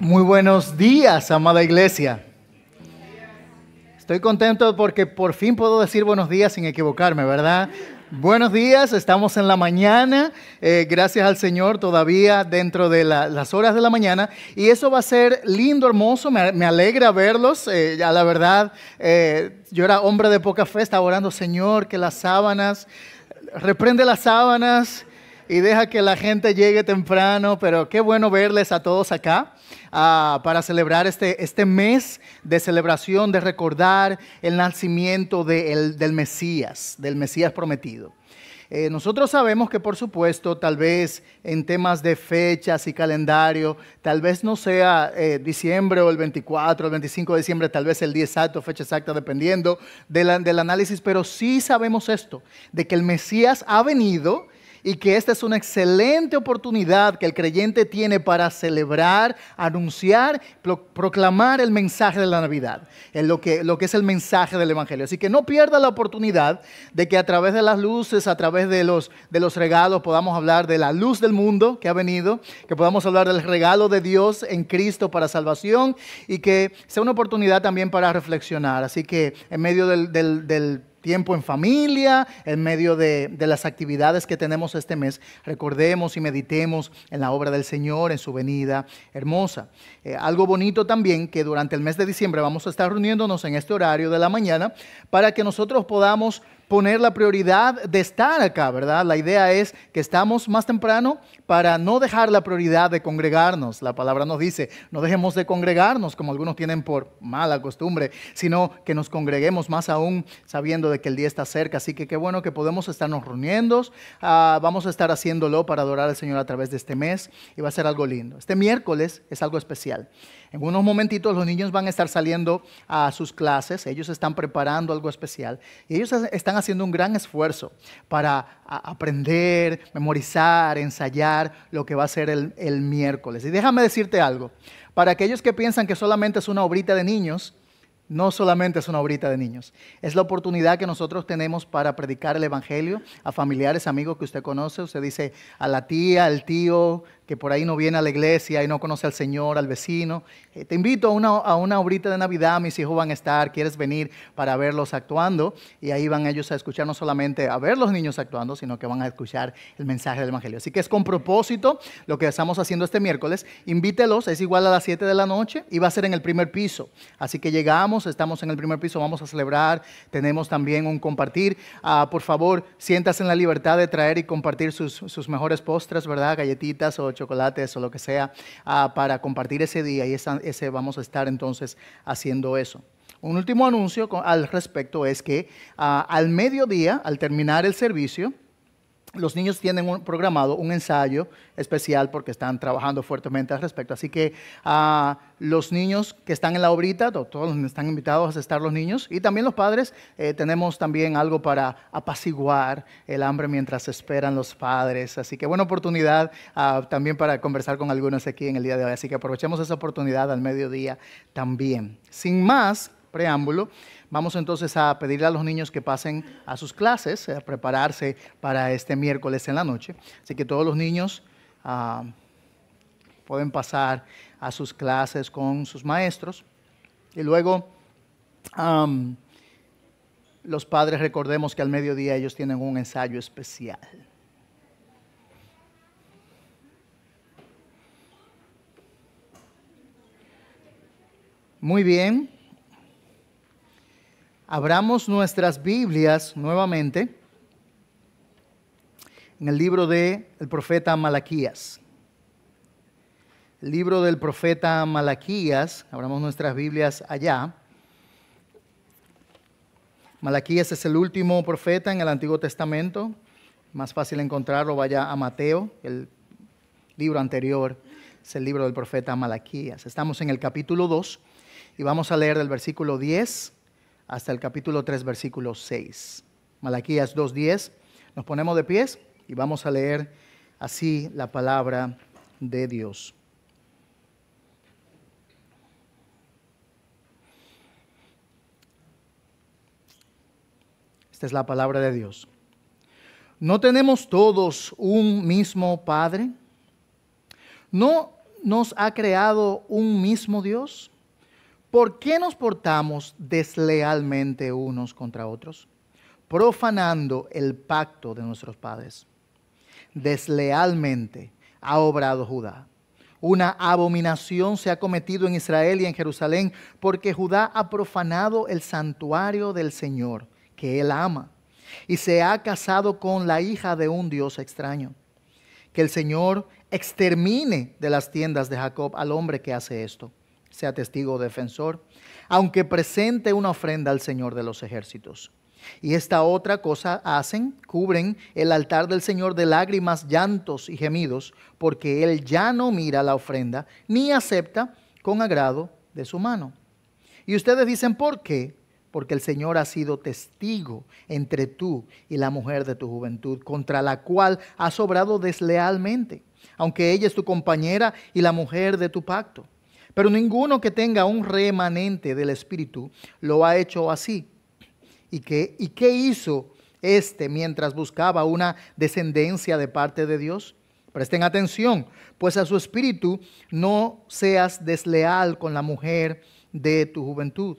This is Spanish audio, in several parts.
Muy buenos días, amada iglesia. Estoy contento porque por fin puedo decir buenos días sin equivocarme, ¿verdad? Buenos días, estamos en la mañana, eh, gracias al Señor, todavía dentro de las horas de la mañana. Y eso va a ser lindo, hermoso, me, alegra verlos. Eh, ya la verdad, eh, yo era hombre de poca fe, estaba orando, Señor, que las sábanas, reprende las sábanas y deja que la gente llegue temprano, pero qué bueno verles a todos acá. Ah, para celebrar este, este mes de celebración, de recordar el nacimiento del Mesías, del Mesías prometido. Eh, nosotros sabemos que, por supuesto, tal vez en temas de fechas y calendario, tal vez no sea eh, diciembre o el 24, el 25 de diciembre, tal vez el día exacto, fecha exacta, dependiendo del análisis, pero sí sabemos esto, de que el Mesías ha venido y que esta es una excelente oportunidad que el creyente tiene para celebrar, anunciar, proclamar el mensaje de la Navidad, en lo que, lo que es el mensaje del Evangelio. Así que no pierda la oportunidad de que a través de las luces, a través de los, de los regalos, podamos hablar de la luz del mundo que ha venido, que podamos hablar del regalo de Dios en Cristo para salvación y que sea una oportunidad también para reflexionar. Así que en medio del tiempo en familia, en medio de, las actividades que tenemos este mes, recordemos y meditemos en la obra del Señor, en su venida hermosa. Eh, algo bonito también que durante el mes de diciembre vamos a estar reuniéndonos en este horario de la mañana para que nosotros podamos poner la prioridad de estar acá, ¿verdad? La idea es que estamos más temprano para no dejar la prioridad de congregarnos. La palabra nos dice, no dejemos de congregarnos como algunos tienen por mala costumbre, sino que nos congreguemos más aún sabiendo de que el día está cerca. Así que qué bueno que podemos estarnos reuniendo. Ah, vamos a estar haciéndolo para adorar al Señor a través de este mes y va a ser algo lindo. Este miércoles es algo especial. En unos momentitos los niños van a estar saliendo a sus clases, ellos están preparando algo especial y ellos están haciendo un gran esfuerzo para aprender, memorizar, ensayar lo que va a ser el, el miércoles. Y déjame decirte algo, para aquellos que piensan que solamente es una obrita de niños, no solamente es una obrita de niños, es la oportunidad que nosotros tenemos para predicar el Evangelio a familiares, amigos que usted conoce. Usted dice a la tía, al tío, que por ahí no viene a la iglesia y no conoce al Señor, al vecino. Eh, te invito a una, a una de Navidad, mis hijos van a estar, quieres venir para verlos actuando y ahí van ellos a escuchar no solamente a ver los niños actuando, sino que van a escuchar el mensaje del Evangelio. Así que es con propósito lo que estamos haciendo este miércoles. Invítelos, es igual a las 7 de la noche y va a ser en el primer piso. Así que llegamos, estamos en el primer piso, vamos a celebrar, tenemos también un compartir. Ah, por favor, siéntase en la libertad de traer y compartir sus, sus mejores postres, ¿verdad? Galletitas o chocolates o lo que sea ah, para compartir ese día y ese vamos a estar entonces haciendo eso. Un último anuncio al respecto es que ah, al mediodía, al terminar el servicio, los niños tienen programado un ensayo especial porque están trabajando fuertemente al respecto. Así que a ah, los niños que están en la obrita, todos están invitados a estar los niños, y también los padres, eh, tenemos también algo para apaciguar el hambre mientras esperan los padres. Así que buena oportunidad ah, también para conversar con algunos aquí en el día de hoy. Así que aprovechemos esa oportunidad al mediodía también. Sin más preámbulo, Vamos entonces a pedirle a los niños que pasen a sus clases, a prepararse para este miércoles en la noche. Así que todos los niños ah, pueden pasar a sus clases con sus maestros. Y luego, los padres recordemos que al mediodía ellos tienen un ensayo especial. Muy bien abramos nuestras Biblias nuevamente en el libro del profeta Malaquías. El libro del profeta Malaquías, abramos nuestras Biblias allá. Malaquías es el último profeta en el Antiguo Testamento. Más fácil encontrarlo, vaya a Mateo, el libro anterior es el libro del profeta Malaquías. Estamos en el capítulo 2 y vamos a leer del versículo 10 hasta el capítulo 3, versículo 6. Malaquías 10. Nos ponemos de pies y vamos a leer así la palabra de Dios. Esta es la palabra de Dios. ¿No tenemos todos un mismo Padre? ¿No nos ha creado un mismo Dios? ¿Por qué nos portamos deslealmente unos contra otros? Profanando el pacto de nuestros padres. Deslealmente ha obrado Judá. Una abominación se ha cometido en Israel y en Jerusalén, porque Judá ha profanado el santuario del Señor, que él ama, y se ha casado con la hija de un Dios extraño. Que el Señor extermine de las tiendas de Jacob al hombre que hace esto sea testigo defensor, aunque presente una ofrenda al Señor de los ejércitos. Y esta otra cosa hacen, cubren el altar del Señor de lágrimas, llantos y gemidos, porque Él ya no mira la ofrenda ni acepta con agrado de su mano. Y ustedes dicen, ¿por qué? Porque el Señor ha sido testigo entre tú y la mujer de tu juventud, contra la cual has obrado deslealmente, aunque ella es tu compañera y la mujer de tu pacto pero ninguno que tenga un remanente del Espíritu lo ha hecho así. ¿Y qué, ¿Y qué hizo éste mientras buscaba una descendencia de parte de Dios? Presten atención, pues a su espíritu no seas desleal con la mujer de tu juventud,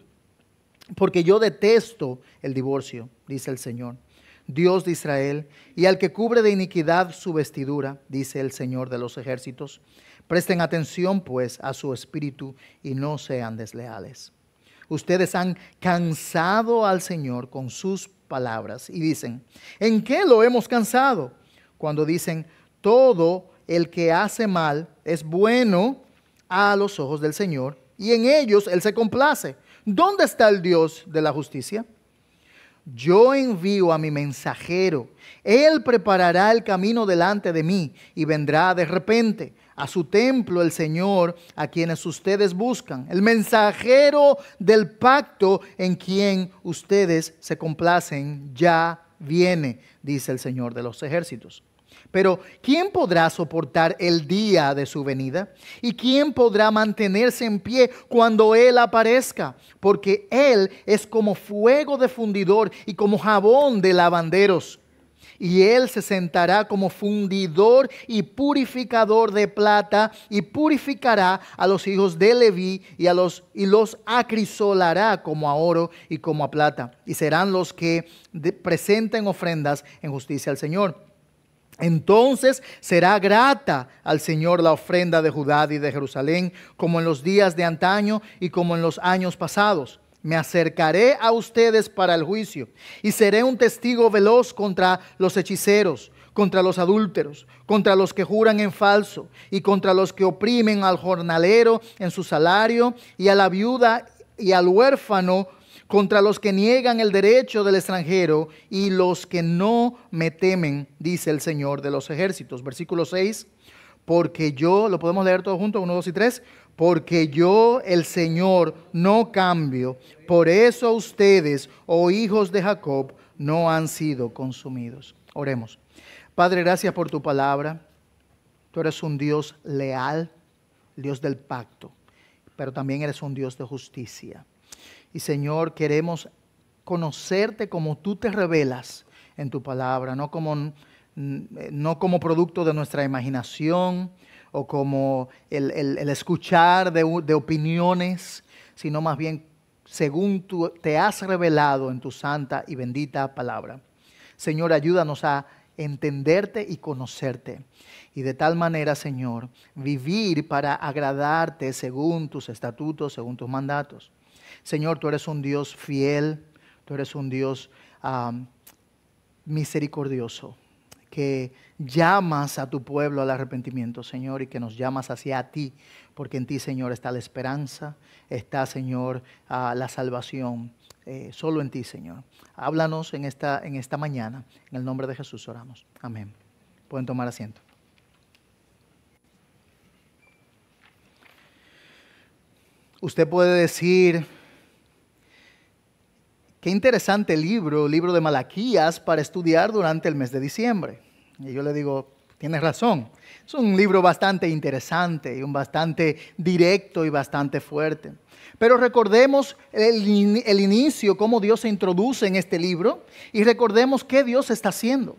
porque yo detesto el divorcio, dice el Señor. Dios de Israel, y al que cubre de iniquidad su vestidura, dice el Señor de los ejércitos, Presten atención pues a su espíritu y no sean desleales. Ustedes han cansado al Señor con sus palabras y dicen, ¿en qué lo hemos cansado? Cuando dicen, todo el que hace mal es bueno a los ojos del Señor y en ellos Él se complace. ¿Dónde está el Dios de la justicia? Yo envío a mi mensajero, Él preparará el camino delante de mí y vendrá de repente a su templo el Señor a quienes ustedes buscan, el mensajero del pacto en quien ustedes se complacen, ya viene, dice el Señor de los ejércitos. Pero ¿quién podrá soportar el día de su venida? ¿Y quién podrá mantenerse en pie cuando Él aparezca? Porque Él es como fuego de fundidor y como jabón de lavanderos y él se sentará como fundidor y purificador de plata y purificará a los hijos de Leví y, a los, y los acrisolará como a oro y como a plata y serán los que presenten ofrendas en justicia al Señor. Entonces será grata al Señor la ofrenda de Judá y de Jerusalén, como en los días de antaño y como en los años pasados me acercaré a ustedes para el juicio y seré un testigo veloz contra los hechiceros, contra los adúlteros, contra los que juran en falso y contra los que oprimen al jornalero en su salario y a la viuda y al huérfano, contra los que niegan el derecho del extranjero y los que no me temen, dice el Señor de los ejércitos. Versículo 6 porque yo, lo podemos leer todos juntos, uno, 2 y tres. porque yo, el Señor, no cambio. Por eso ustedes, oh hijos de Jacob, no han sido consumidos. Oremos. Padre, gracias por tu palabra. Tú eres un Dios leal, Dios del pacto, pero también eres un Dios de justicia. Y Señor, queremos conocerte como tú te revelas en tu palabra, no como Mm, eh, no como producto de nuestra imaginación o como el, escuchar de, opiniones, sino más bien según tú te has revelado en tu santa y bendita palabra. Señor, ayúdanos a entenderte y conocerte. Y de tal manera, Señor, vivir para agradarte según tus estatutos, según tus mandatos. Señor, tú eres un Dios fiel, tú eres un Dios misericordioso que llamas a tu pueblo al arrepentimiento, Señor, y que nos llamas hacia ti, porque en ti, Señor, está la esperanza, está, Señor, ah, la salvación. Eh, solo en ti, Señor. Háblanos en esta, en esta mañana. En el nombre de Jesús oramos. Amén. Pueden tomar asiento. Usted puede decir, qué interesante libro, libro de Malaquías, para estudiar durante el mes de diciembre. Y yo le digo, tienes razón. Es un libro bastante interesante y un bastante directo y bastante fuerte. Pero recordemos el, inicio, cómo Dios se introduce en este libro y recordemos qué Dios está haciendo.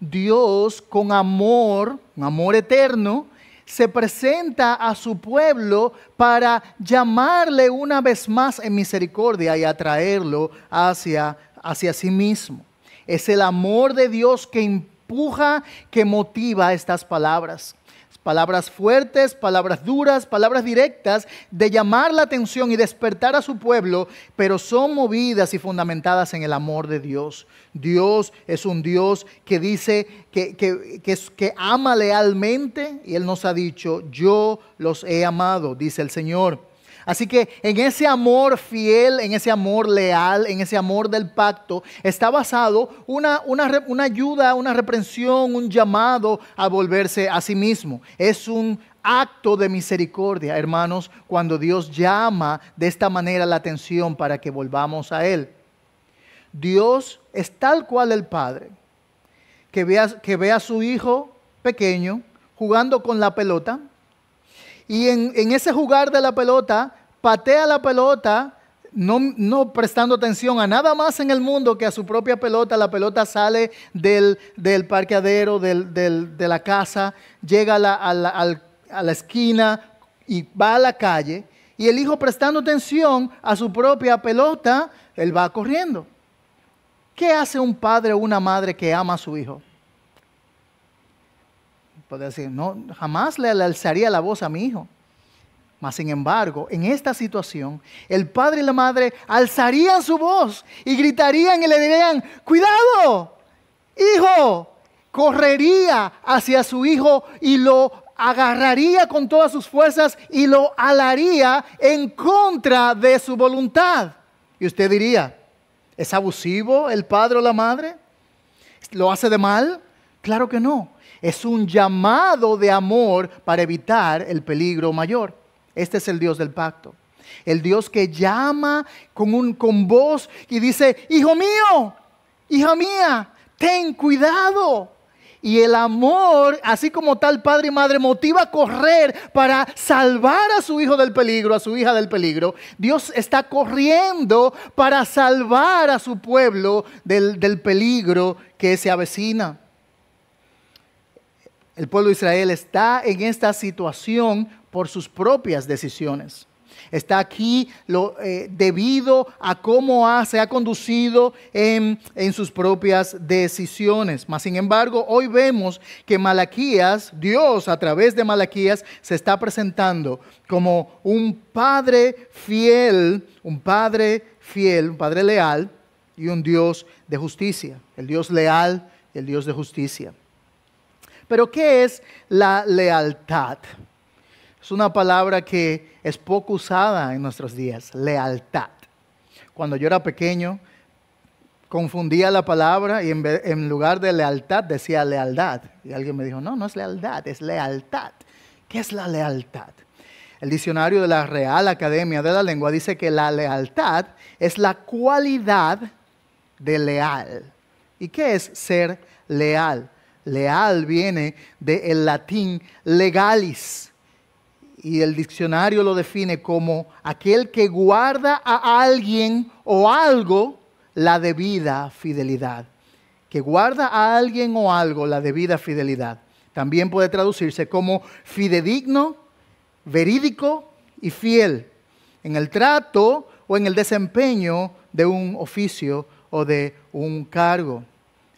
Dios con amor, un amor eterno, se presenta a su pueblo para llamarle una vez más en misericordia y atraerlo hacia, hacia sí mismo. Es el amor de Dios que que motiva estas palabras. Palabras fuertes, palabras duras, palabras directas de llamar la atención y despertar a su pueblo, pero son movidas y fundamentadas en el amor de Dios. Dios es un Dios que dice que, que, que ama lealmente y Él nos ha dicho, yo los he amado, dice el Señor. Así que en ese amor fiel, en ese amor leal, en ese amor del pacto, está basado una, ayuda, una reprensión, un llamado a volverse a sí mismo. Es un acto de misericordia, hermanos, cuando Dios llama de esta manera la atención para que volvamos a Él. Dios es tal cual el Padre, que que ve a su hijo pequeño jugando con la pelota y en, ese jugar de la pelota, patea la pelota, no, prestando atención a nada más en el mundo que a su propia pelota. La pelota sale del, parqueadero, de la casa, llega a la esquina y va a la calle. Y el hijo prestando atención a su propia pelota, él va corriendo. ¿Qué hace un padre o una madre que ama a su hijo? decir, no, jamás le alzaría la voz a mi hijo. Mas, sin embargo, en esta situación, el padre y la madre alzarían su voz y gritarían y le dirían, cuidado, hijo, correría hacia su hijo y lo agarraría con todas sus fuerzas y lo alaría en contra de su voluntad. Y usted diría, ¿es abusivo el padre o la madre? ¿Lo hace de mal? Claro que no. Es un llamado de amor para evitar el peligro mayor. Este es el Dios del pacto. El Dios que llama con, un, con voz y dice, hijo mío, hija mía, ten cuidado. Y el amor, así como tal padre y madre, motiva a correr para salvar a su hijo del peligro, a su hija del peligro. Dios está corriendo para salvar a su pueblo del, del peligro que se avecina. El pueblo de Israel está en esta situación por sus propias decisiones. Está aquí lo, eh, debido a cómo ha, se ha conducido en, en sus propias decisiones. Mas, sin embargo, hoy vemos que Malaquías, Dios a través de Malaquías, se está presentando como un padre fiel, un padre fiel, un padre leal y un Dios de justicia. El Dios leal y el Dios de justicia. Pero ¿qué es la lealtad? Es una palabra que es poco usada en nuestros días, lealtad. Cuando yo era pequeño, confundía la palabra y en, lugar de lealtad decía lealdad. Y alguien me dijo, no, no es lealdad, es lealtad. ¿Qué es la lealtad? El diccionario de la Real Academia de la Lengua dice que la lealtad es la cualidad de leal. ¿Y qué es ser leal? Leal viene del latín legalis y el diccionario lo define como aquel que guarda a alguien o algo la debida fidelidad. Que guarda a alguien o algo la debida fidelidad. También puede traducirse como fidedigno, verídico y fiel en el trato o en el desempeño de un oficio o de un cargo.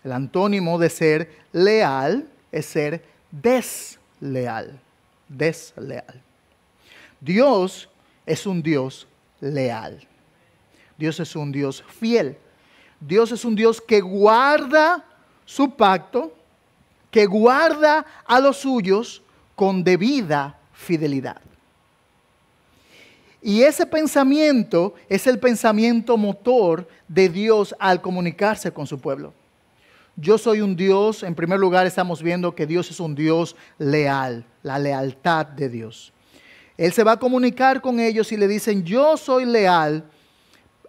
El antónimo de ser leal es ser desleal. Desleal. Dios es un Dios leal. Dios es un Dios fiel. Dios es un Dios que guarda su pacto, que guarda a los suyos con debida fidelidad. Y ese pensamiento es el pensamiento motor de Dios al comunicarse con su pueblo. Yo soy un Dios, en primer lugar estamos viendo que Dios es un Dios leal, la lealtad de Dios. Él se va a comunicar con ellos y le dicen, yo soy leal,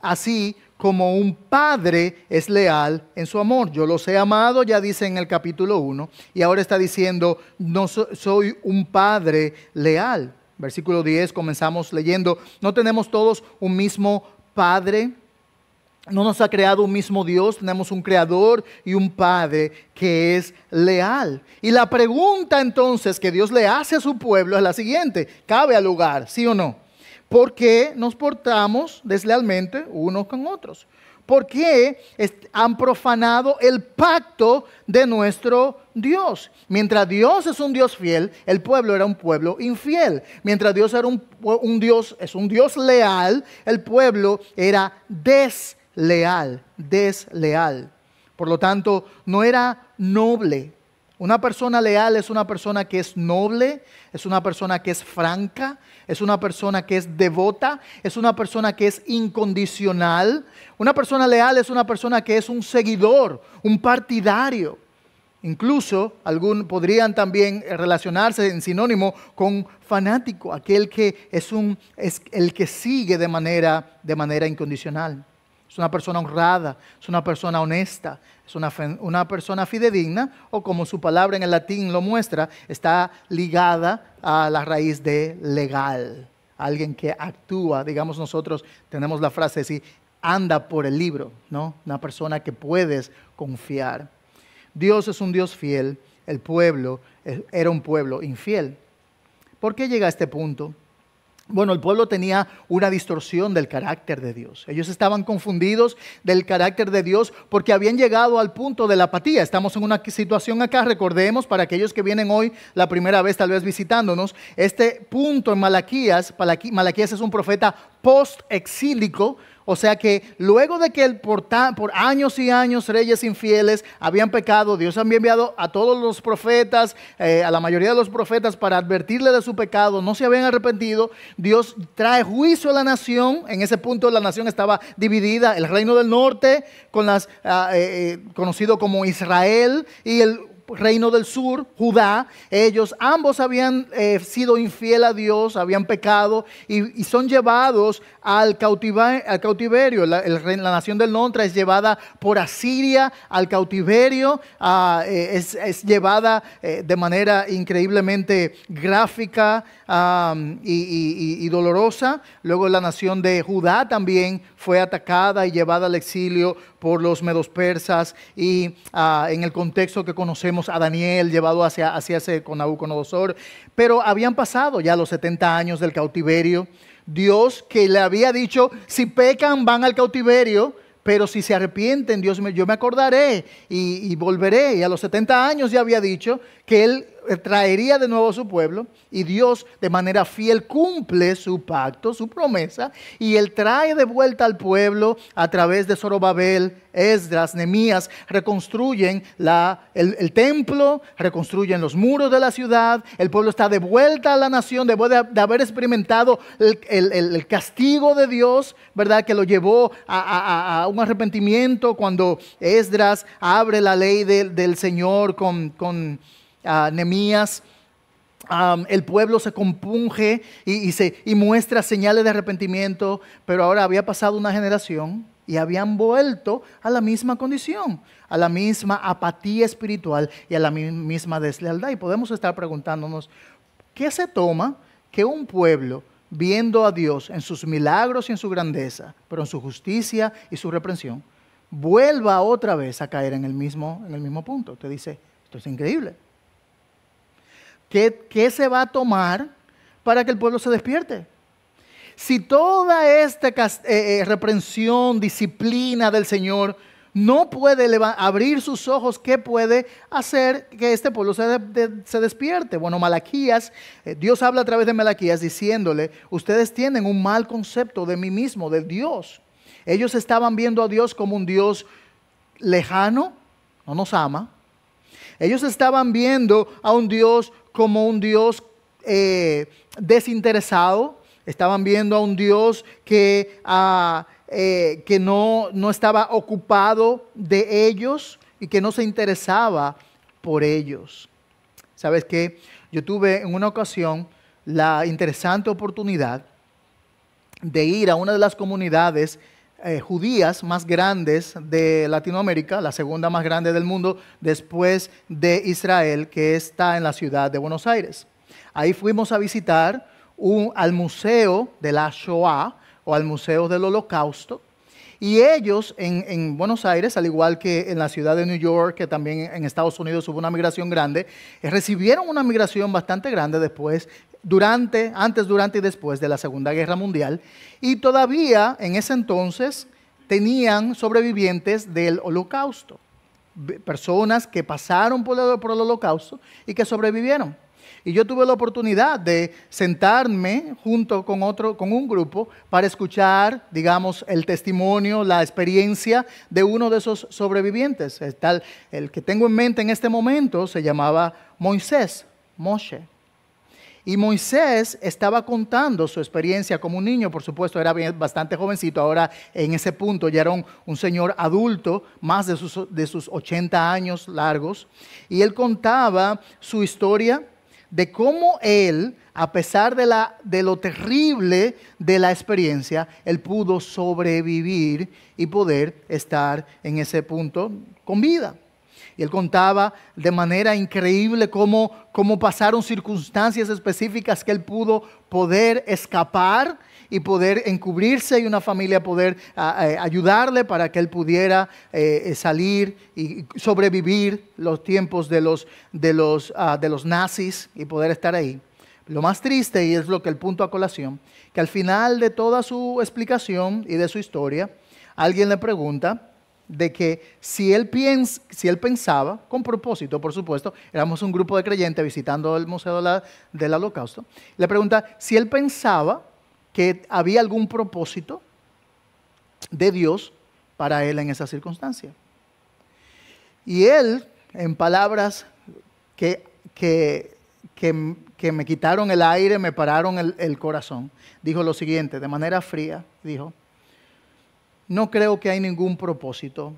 así como un padre es leal en su amor. Yo los he amado, ya dice en el capítulo 1, y ahora está diciendo, no soy un padre leal. Versículo 10, comenzamos leyendo, no tenemos todos un mismo padre no nos ha creado un mismo Dios, tenemos un creador y un padre que es leal. Y la pregunta entonces que Dios le hace a su pueblo es la siguiente, ¿cabe al lugar, sí o no? ¿Por qué nos portamos deslealmente unos con otros? ¿Por qué han profanado el pacto de nuestro Dios? Mientras Dios es un Dios fiel, el pueblo era un pueblo infiel. Mientras Dios era un, un Dios, es un Dios leal, el pueblo era desleal leal, desleal. Por lo tanto, no era noble. Una persona leal es una persona que es noble, es una persona que es franca, es una persona que es devota, es una persona que es incondicional. Una persona leal es una persona que es un seguidor, un partidario. Incluso algún, podrían también relacionarse en sinónimo con fanático, aquel que es, un, es el que sigue de manera, de manera incondicional es una persona honrada, es una persona honesta, es una, persona fidedigna o como su palabra en el latín lo muestra, está ligada a la raíz de legal. Alguien que actúa, digamos nosotros tenemos la frase así, anda por el libro, ¿no? Una persona que puedes confiar. Dios es un Dios fiel, el pueblo eh, era un pueblo infiel. ¿Por qué llega a este punto? Bueno, el pueblo tenía una distorsión del carácter de Dios. Ellos estaban confundidos del carácter de Dios porque habían llegado al punto de la apatía. Estamos en una situación acá, recordemos, para aquellos que vienen hoy la primera vez tal vez visitándonos, este punto en Malaquías, Malaquías es un profeta post-exílico, o sea que luego de que por, años y años reyes infieles habían pecado, Dios había enviado a todos los profetas, eh, a la mayoría de los profetas para advertirle de su pecado, no se habían arrepentido, Dios trae juicio a la nación, en ese punto la nación estaba dividida, el reino del norte, con las, ah, eh, eh, conocido como Israel, y el reino del sur, Judá, ellos ambos habían eh, sido infiel a Dios, habían pecado y, son llevados al, cautiverio. La, nación del Nontra es llevada por Asiria al cautiverio, ah, eh, es, llevada eh, de manera increíblemente gráfica y dolorosa. Luego la nación de Judá también fue atacada y llevada al exilio por los medos persas y ah, en el contexto que conocemos a Daniel llevado hacia, hacia ese con Nabucodonosor, pero habían pasado ya los 70 años del cautiverio. Dios que le había dicho, si pecan van al cautiverio, pero si se arrepienten, Dios me, yo me acordaré y, y volveré. Y a los 70 años ya había dicho que él traería de nuevo a su pueblo y Dios de manera fiel cumple su pacto, su promesa, y él trae de vuelta al pueblo a través de Zorobabel, Esdras, Nemías, reconstruyen la, el, templo, reconstruyen los muros de la ciudad, el pueblo está de vuelta a la nación después de, haber experimentado el, castigo de Dios, ¿verdad? Que lo llevó a, un arrepentimiento cuando Esdras abre la ley del Señor con uh, el pueblo se compunge y, muestra señales de arrepentimiento, pero ahora había pasado una generación y habían vuelto a la misma condición, a la misma apatía espiritual y a la misma deslealdad. Y podemos estar preguntándonos, ¿qué se toma que un pueblo viendo a Dios en sus milagros y en su grandeza, pero en su justicia y su reprensión, vuelva otra vez a caer en el mismo, en el mismo punto. Usted dice, esto es increíble. ¿Qué, se va a tomar para que el pueblo se despierte? Si toda esta eh, eh, reprensión, disciplina del Señor no puede abrir sus ojos, ¿qué puede hacer que este pueblo se, despierte? Bueno, Malaquías, eh, Dios habla a través de Malaquías diciéndole, ustedes tienen un mal concepto de mí mismo, de Dios. Ellos estaban viendo a Dios como un Dios lejano, no nos ama. Ellos estaban viendo a un Dios como un Dios eh, desinteresado, estaban viendo a un Dios que, ah, eh, que no, no estaba ocupado de ellos y que no se interesaba por ellos. ¿Sabes que Yo tuve en una ocasión la interesante oportunidad de ir a una de las comunidades eh, judías más grandes de Latinoamérica, la segunda más grande del mundo después de Israel, que está en la ciudad de Buenos Aires. Ahí fuimos a visitar al Museo de la Shoah o al Museo del Holocausto. Y ellos en, Buenos Aires, al igual que en la ciudad de New York, que también en Estados Unidos hubo una migración grande, eh, recibieron una migración bastante grande después durante, antes, durante y después de la Segunda Guerra Mundial. Y todavía en ese entonces tenían sobrevivientes del holocausto, personas que pasaron por el, holocausto y que sobrevivieron. Y yo tuve la oportunidad de sentarme junto con otro, con un grupo, para escuchar, digamos, el testimonio, la experiencia de uno de esos sobrevivientes. tal, el que tengo en mente en este momento se llamaba Moisés, Moshe. Y Moisés estaba contando su experiencia como un niño, por supuesto, era bastante jovencito, ahora en ese punto ya era un, señor adulto, más de sus, de sus 80 años largos, y él contaba su historia de cómo él, a pesar de, la, de, lo terrible de la experiencia, él pudo sobrevivir y poder estar en ese punto con vida. Y él contaba de manera increíble cómo, pasaron circunstancias específicas que él pudo poder escapar y poder encubrirse y una familia poder ayudarle para que él pudiera eh, eh, salir y sobrevivir los tiempos de los, de, los, ah, de los nazis y poder estar ahí. Lo más triste, y es lo que el punto a colación, que al final de toda su explicación y de su historia, alguien le pregunta, de que si él, si él pensaba, con propósito, por supuesto, éramos un grupo de creyentes visitando el Museo del Holocausto, le pregunta si él pensaba que había algún propósito de Dios para él en esa circunstancia. Y él, en palabras que, que, que, me quitaron el aire, me pararon el corazón, dijo lo siguiente, de manera fría, dijo, no creo que hay ningún propósito.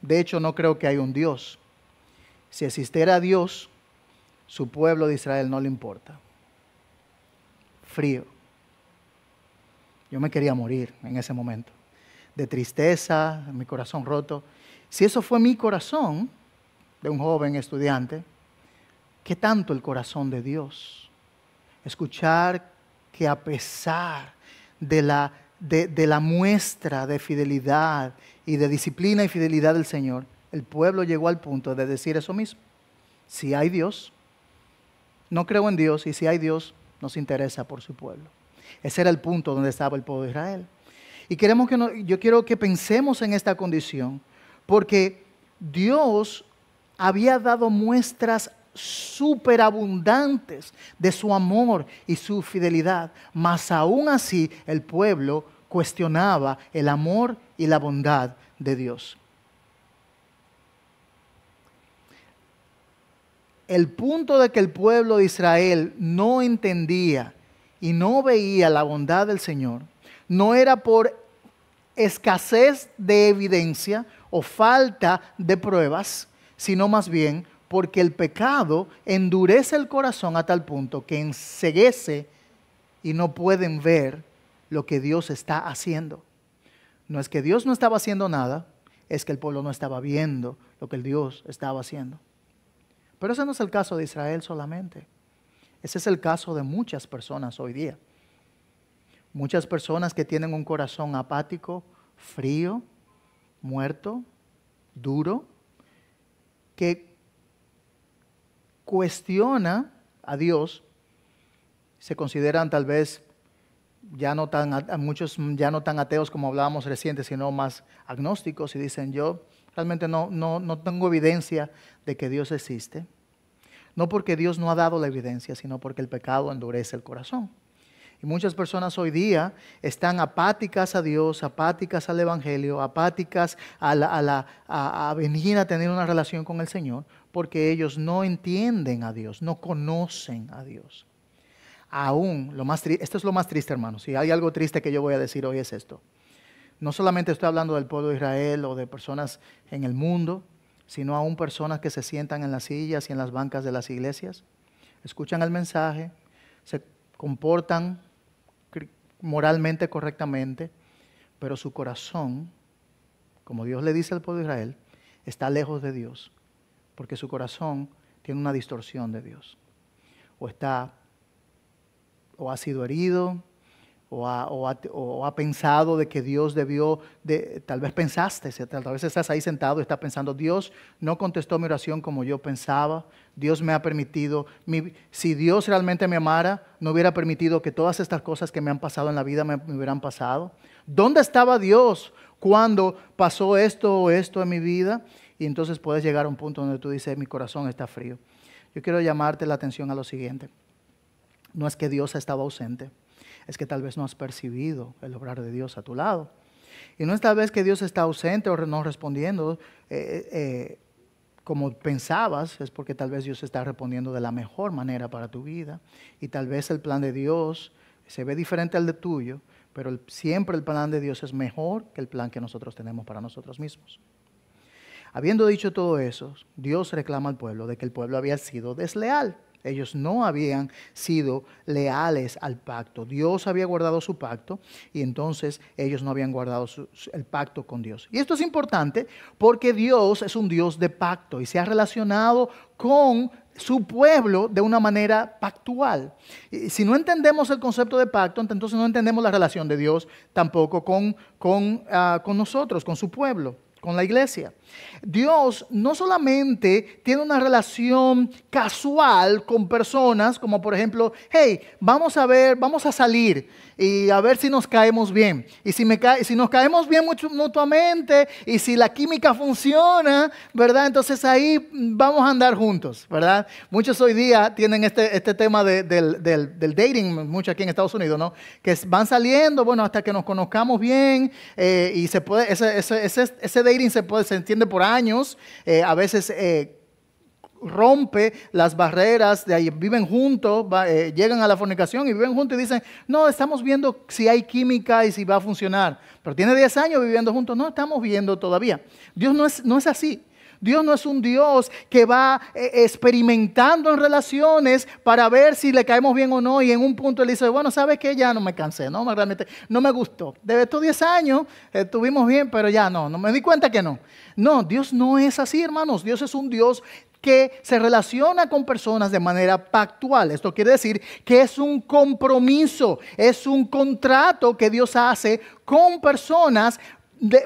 De hecho, no creo que hay un Dios. Si existiera Dios, su pueblo de Israel no le importa. Frío. Yo me quería morir en ese momento. De tristeza, mi corazón roto. Si eso fue mi corazón de un joven estudiante, ¿qué tanto el corazón de Dios? Escuchar que a pesar de la de, la muestra de fidelidad y de disciplina y fidelidad del Señor, el pueblo llegó al punto de decir eso mismo. Si hay Dios, no creo en Dios y si hay Dios, nos interesa por su pueblo. Ese era el punto donde estaba el pueblo de Israel. Y queremos que yo quiero que pensemos en esta condición, porque Dios había dado muestras superabundantes de su amor y su fidelidad. Mas aún así el pueblo cuestionaba el amor y la bondad de Dios. El punto de que el pueblo de Israel no entendía y no veía la bondad del Señor no era por escasez de evidencia o falta de pruebas, sino más bien porque el pecado endurece el corazón a tal punto que enseguece y no pueden ver lo que Dios está haciendo. No es que Dios no estaba haciendo nada, es que el pueblo no estaba viendo lo que el Dios estaba haciendo. Pero ese no es el caso de Israel solamente. Ese es el caso de muchas personas hoy día. Muchas personas que tienen un corazón apático, frío, muerto, duro, que cuestiona a Dios, se consideran tal vez ya no tan, muchos ya no tan ateos como hablábamos recientes, sino más agnósticos y dicen yo realmente no, no, no tengo evidencia de que Dios existe. No porque Dios no ha dado la evidencia, sino porque el pecado endurece el corazón. Y muchas personas hoy día están apáticas a Dios, apáticas al Evangelio, apáticas a, venir a tener una relación con el Señor, porque ellos no entienden a Dios, no conocen a Dios. Aún, lo más esto es lo más triste, hermano. Si hay algo triste que yo voy a decir hoy es esto. No solamente estoy hablando del pueblo de Israel o de personas en el mundo, sino aún personas que se sientan en las sillas y en las bancas de las iglesias, escuchan el mensaje, se comportan moralmente correctamente, pero su corazón, como Dios le dice al pueblo de Israel, está lejos de Dios, porque su corazón tiene una distorsión de Dios. O está, o ha sido herido, o ha, pensado de que Dios debió, tal vez pensaste, tal vez estás ahí sentado y estás pensando, Dios no contestó mi oración como yo pensaba, Dios me ha permitido, si Dios realmente me amara, no hubiera permitido que todas estas cosas que me han pasado en la vida me, hubieran pasado. ¿Dónde estaba Dios cuando pasó esto o esto en mi vida? Y entonces puedes llegar a un punto donde tú dices, mi corazón está frío. Yo quiero llamarte la atención a lo siguiente. No es que Dios estado ausente es que tal vez no has percibido el obrar de Dios a tu lado. Y no es tal vez que Dios está ausente o no respondiendo eh, eh, eh, como pensabas, es porque tal vez Dios está respondiendo de la mejor manera para tu vida. Y tal vez el plan de Dios se ve diferente al de tuyo, pero siempre el plan de Dios es mejor que el plan que nosotros tenemos para nosotros mismos. Habiendo dicho todo eso, Dios reclama al pueblo de que el pueblo había sido desleal. Ellos no habían sido leales al pacto. Dios había guardado su pacto y entonces ellos no habían guardado el pacto con Dios. Y esto es importante porque Dios es un Dios de pacto y se ha relacionado con su pueblo de una manera pactual. Si no entendemos el concepto de pacto, entonces no entendemos la relación de Dios tampoco con, con, ah, con nosotros, con su pueblo, con la iglesia. Dios no solamente tiene una relación casual con personas, como por ejemplo, hey, vamos a ver, vamos a salir y a ver si nos caemos bien. Y si, nos caemos bien mutuamente y si la química funciona, ¿verdad? Entonces ahí vamos a andar juntos, ¿verdad? Muchos hoy día tienen este, este tema del, dating, mucho aquí en Estados Unidos, ¿no? Que van saliendo, bueno, hasta que nos conozcamos bien eh, y se puede, ese, ese, ese, ese dating se puede sentir por años, eh, a veces eh, rompe las barreras, de viven juntos, eh, llegan a la fornicación y viven juntos y dicen, no, estamos viendo si hay química y si va a funcionar. Pero tiene 10 años viviendo juntos, no estamos viendo todavía. Dios no es, no es así. Dios no es un Dios que va eh, experimentando en relaciones para ver si le caemos bien o no. Y en un punto él dice, bueno, ¿sabes qué? Ya no me cansé, no, realmente no me gustó. De estos 10 años eh, estuvimos bien, pero ya no, no me di cuenta que no. No, Dios no es así, hermanos. Dios es un Dios que se relaciona con personas de manera pactual. Esto quiere decir que es un compromiso, es un contrato que Dios hace con personas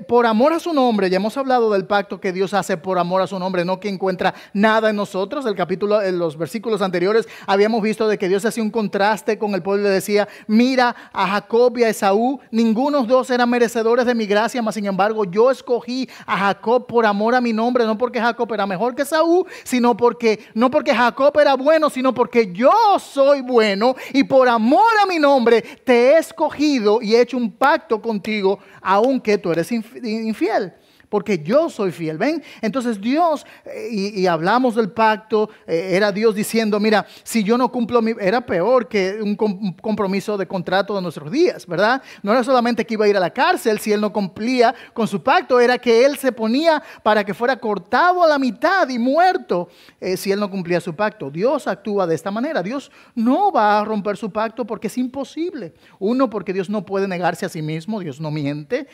por amor a su nombre, ya hemos hablado del pacto que Dios hace por amor a su nombre, no que encuentra nada en nosotros. El capítulo, en los versículos anteriores habíamos visto de que Dios hacía un contraste con el pueblo y decía, mira a Jacob y a Esaú, ninguno de dos eran merecedores de mi gracia, mas sin embargo yo escogí a Jacob por amor a mi nombre, no porque Jacob era mejor que Esaú, sino porque, no porque Jacob era bueno, sino porque yo soy bueno y por amor a mi nombre te he escogido y he hecho un pacto contigo, aunque tú eres es infiel porque yo soy fiel. ¿Ven? Entonces Dios, eh, y, hablamos del pacto, eh, era Dios diciendo, mira, si yo no cumplo mi, era peor que un, compromiso de contrato de nuestros días, ¿verdad? No era solamente que iba a ir a la cárcel si él no cumplía con su pacto, era que él se ponía para que fuera cortado a la mitad y muerto eh, si él no cumplía su pacto. Dios actúa de esta manera. Dios no va a romper su pacto porque es imposible. Uno, porque Dios no puede negarse a sí mismo, Dios no miente.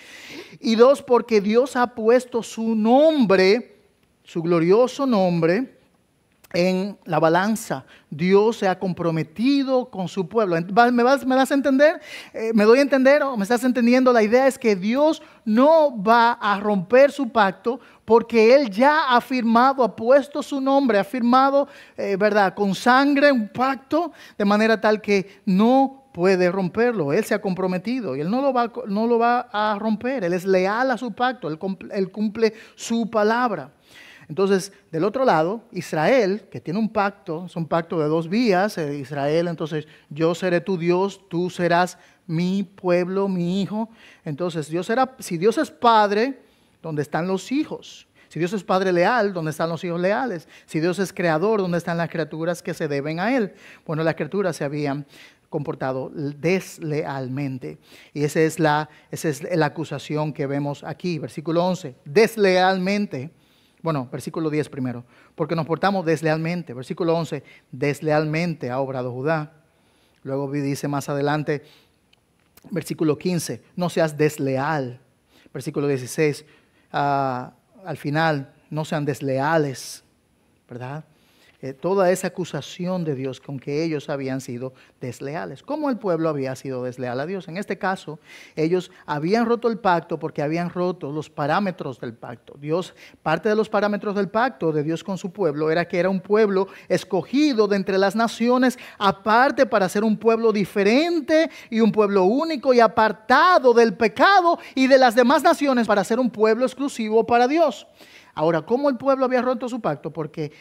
Y dos, porque Dios ha puesto puesto su nombre, su glorioso nombre, en la balanza. Dios se ha comprometido con su pueblo. ¿Me, vas, das a entender? Eh, ¿Me doy a entender o me estás entendiendo? La idea es que Dios no va a romper su pacto porque Él ya ha firmado, ha puesto su nombre, ha firmado, eh, ¿verdad?, con sangre un pacto de manera tal que no puede romperlo. Él se ha comprometido y él no lo va, no lo va a romper. Él es leal a su pacto, él cumple, cumple su palabra. Entonces, del otro lado, Israel, que tiene un pacto, es un pacto de dos vías, eh, Israel, entonces yo seré tu Dios, tú serás mi pueblo, mi hijo. Entonces, Dios será, si Dios es padre, ¿dónde están los hijos. Si Dios es padre leal, ¿dónde están los hijos leales? Si Dios es creador, ¿dónde están las criaturas que se deben a Él? Bueno, las criaturas se habían comportado deslealmente. Y esa es, la, es la acusación que vemos aquí, versículo 11. Deslealmente, bueno, versículo 10 primero, porque nos portamos deslealmente. Versículo 11, deslealmente ha obrado Judá. Luego dice más adelante, versículo 15, no seas desleal. Versículo 16, ah, al final, no sean desleales, ¿verdad? Eh, toda esa acusación de Dios con que ellos habían sido desleales. ¿Cómo el pueblo había sido desleal a Dios? En este caso, ellos habían roto el pacto porque habían roto los parámetros del pacto. Dios, parte de los parámetros del pacto de Dios con su pueblo era que era un pueblo escogido de entre las naciones, aparte para ser un pueblo diferente y un pueblo único y apartado del pecado y de las demás naciones para ser un pueblo exclusivo para Dios. Ahora, ¿cómo el pueblo había roto su pacto? Porque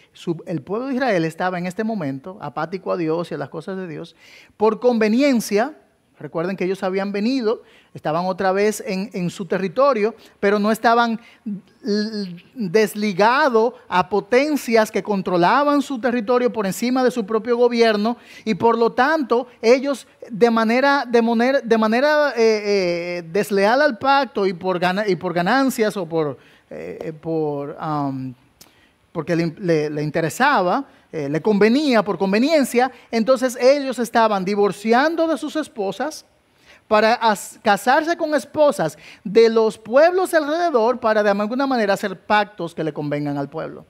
el pueblo de Israel estaba en este momento apático a Dios y a las cosas de Dios. Por conveniencia, recuerden que ellos habían venido, estaban otra vez en, su territorio, pero no estaban desligados a potencias que controlaban su territorio por encima de su propio gobierno y por lo tanto ellos de manera, de manera, eh, eh, desleal al pacto y por ganancias o por eh, eh, por, porque le, interesaba, eh, le convenía por conveniencia, entonces ellos estaban divorciando de sus esposas para casarse con esposas de los pueblos alrededor para de alguna manera hacer pactos que le convengan al pueblo.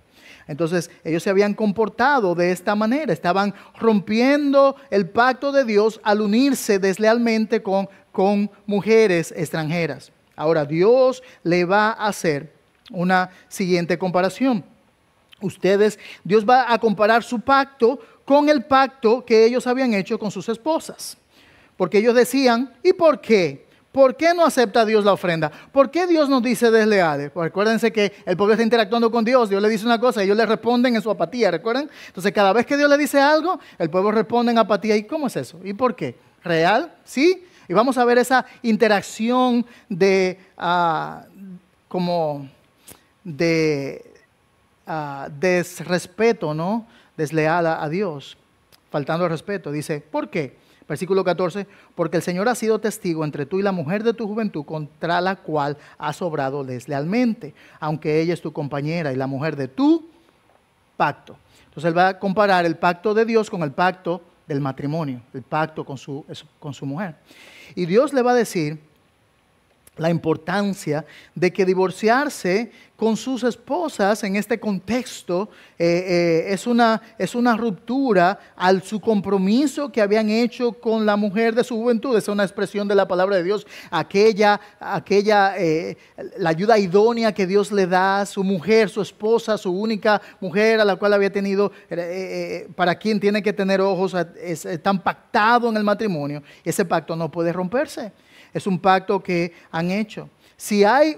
Entonces ellos se habían comportado de esta manera, estaban rompiendo el pacto de Dios al unirse deslealmente con, con mujeres extranjeras. Ahora Dios le va a hacer una siguiente comparación. Ustedes, Dios va a comparar su pacto con el pacto que ellos habían hecho con sus esposas. Porque ellos decían, ¿y por qué? ¿Por qué no acepta Dios la ofrenda? ¿Por qué Dios nos dice desleales? Recuérdense pues que el pueblo está interactuando con Dios. Dios le dice una cosa y ellos le responden en su apatía, ¿recuerdan? Entonces, cada vez que Dios le dice algo, el pueblo responde en apatía. ¿Y cómo es eso? ¿Y por qué? ¿Real? ¿Sí? Y vamos a ver esa interacción de ah, como de ah, desrespeto, ¿no? Desleal a, Dios, faltando al respeto. Dice, ¿por qué? Versículo 14, porque el Señor ha sido testigo entre tú y la mujer de tu juventud contra la cual has obrado deslealmente, aunque ella es tu compañera y la mujer de tu pacto. Entonces él va a comparar el pacto de Dios con el pacto del matrimonio, el pacto con su, con su mujer. Y Dios le va a decir la importancia de que divorciarse con sus esposas en este contexto eh, eh, es, una, es una ruptura al su compromiso que habían hecho con la mujer de su juventud. Es una expresión de la palabra de Dios, aquella, aquella eh, la ayuda idónea que Dios le da a su mujer, su esposa, su única mujer a la cual había tenido, para quien tiene que tener ojos, es, pactado pactado en el matrimonio. Ese pacto no puede romperse es un pacto que han hecho. Si hay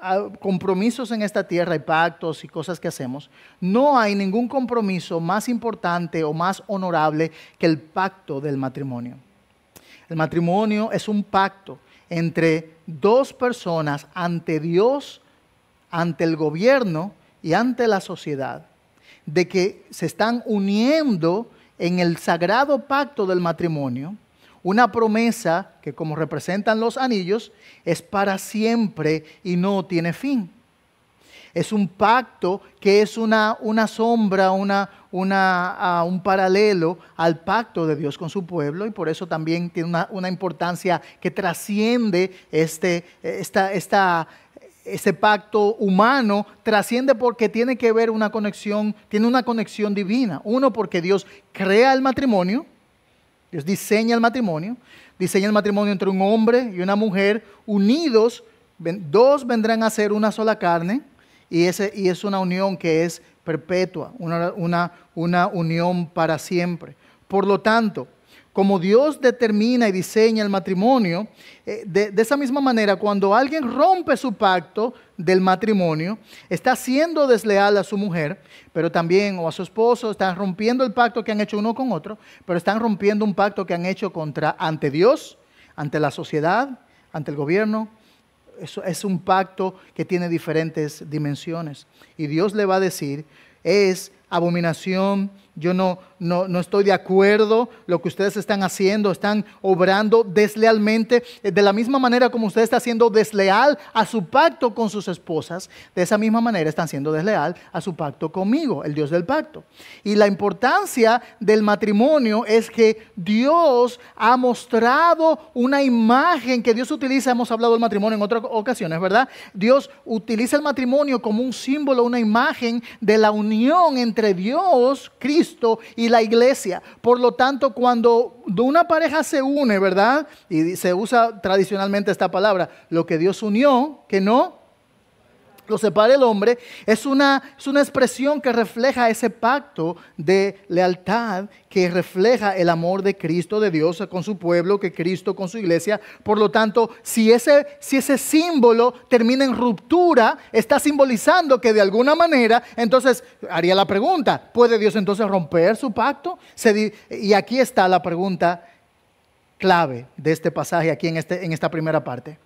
ah, compromisos en esta tierra y pactos y cosas que hacemos, no hay ningún compromiso más importante o más honorable que el pacto del matrimonio. El matrimonio es un pacto entre dos personas ante Dios, ante el gobierno y ante la sociedad, de que se están uniendo en el sagrado pacto del matrimonio una promesa que como representan los anillos es para siempre y no tiene fin. Es un pacto que es una, una sombra, una, una, ah, un paralelo al pacto de Dios con su pueblo y por eso también tiene una, importancia que trasciende este, este pacto humano trasciende porque tiene que ver una conexión, tiene una conexión divina. Uno, porque Dios crea el matrimonio Dios diseña el matrimonio, diseña el matrimonio entre un hombre y una mujer unidos, dos vendrán a ser una sola carne y, y es una unión que es perpetua, una, una unión para siempre. Por lo tanto, como Dios determina y diseña el matrimonio, eh, de, esa misma manera, cuando alguien rompe su pacto del matrimonio, está siendo desleal a su mujer, pero también o a su esposo, están rompiendo el pacto que han hecho uno con otro, pero están rompiendo un pacto que han hecho contra, ante Dios, ante la sociedad, ante el gobierno, eso es un pacto que tiene diferentes dimensiones. Y Dios le va a decir, es abominación yo no, no, estoy de acuerdo lo que ustedes están haciendo, están obrando deslealmente, eh, de la misma manera como usted está siendo desleal a su pacto con sus esposas, de esa misma manera están siendo desleal a su pacto conmigo, el Dios del pacto. Y la importancia del matrimonio es que Dios ha mostrado una imagen que Dios utiliza, hemos hablado del matrimonio en otras ocasiones, ¿verdad? Dios utiliza el matrimonio como un símbolo, una imagen de la unión entre Dios, Cristo, y la iglesia. Por lo tanto, cuando una pareja se une, ¿verdad? Y se usa tradicionalmente esta palabra, lo que Dios unió, que no lo separa el hombre, es una, una expresión que refleja ese pacto de lealtad, que refleja el amor de Cristo, de Dios con su pueblo, que Cristo con su iglesia. Por lo tanto, si ese, si ese símbolo termina en ruptura, está simbolizando que de alguna manera, entonces haría la pregunta, ¿puede Dios entonces romper su pacto? y aquí está la pregunta clave de este pasaje, aquí en, este, en esta primera parte.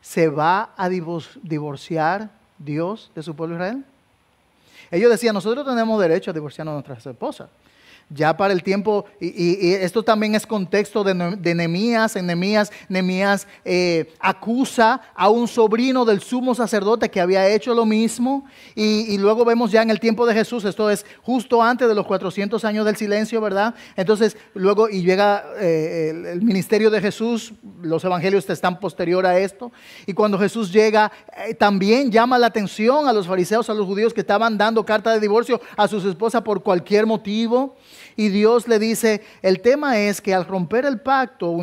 ¿Se va a divorciar Dios de su pueblo Israel? Ellos decían, nosotros tenemos derecho a divorciarnos a nuestras esposas. Ya para el tiempo, y, esto también es contexto de, de Nemías, en Nemías, eh, acusa a un sobrino del sumo sacerdote que había hecho lo mismo, y, luego vemos ya en el tiempo de Jesús, esto es justo antes de los 400 años del silencio, ¿verdad? Entonces, luego, y llega eh, el, ministerio de Jesús, los evangelios están posterior a esto, y cuando Jesús llega, eh, también llama la atención a los fariseos, a los judíos que estaban dando carta de divorcio a sus esposas por cualquier motivo y Dios le dice, el tema es que al romper el pacto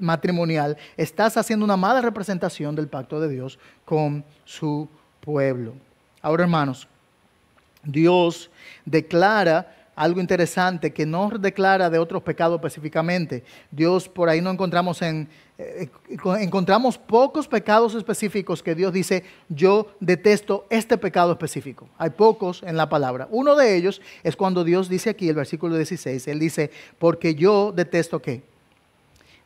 matrimonial, estás haciendo una mala representación del pacto de Dios con su pueblo. Ahora hermanos, Dios declara algo interesante que no declara de otros pecados específicamente. Dios por ahí no encontramos en eh, encontramos pocos pecados específicos que Dios dice, yo detesto este pecado específico. Hay pocos en la palabra. Uno de ellos es cuando Dios dice aquí el versículo 16, él dice, "Porque yo detesto qué?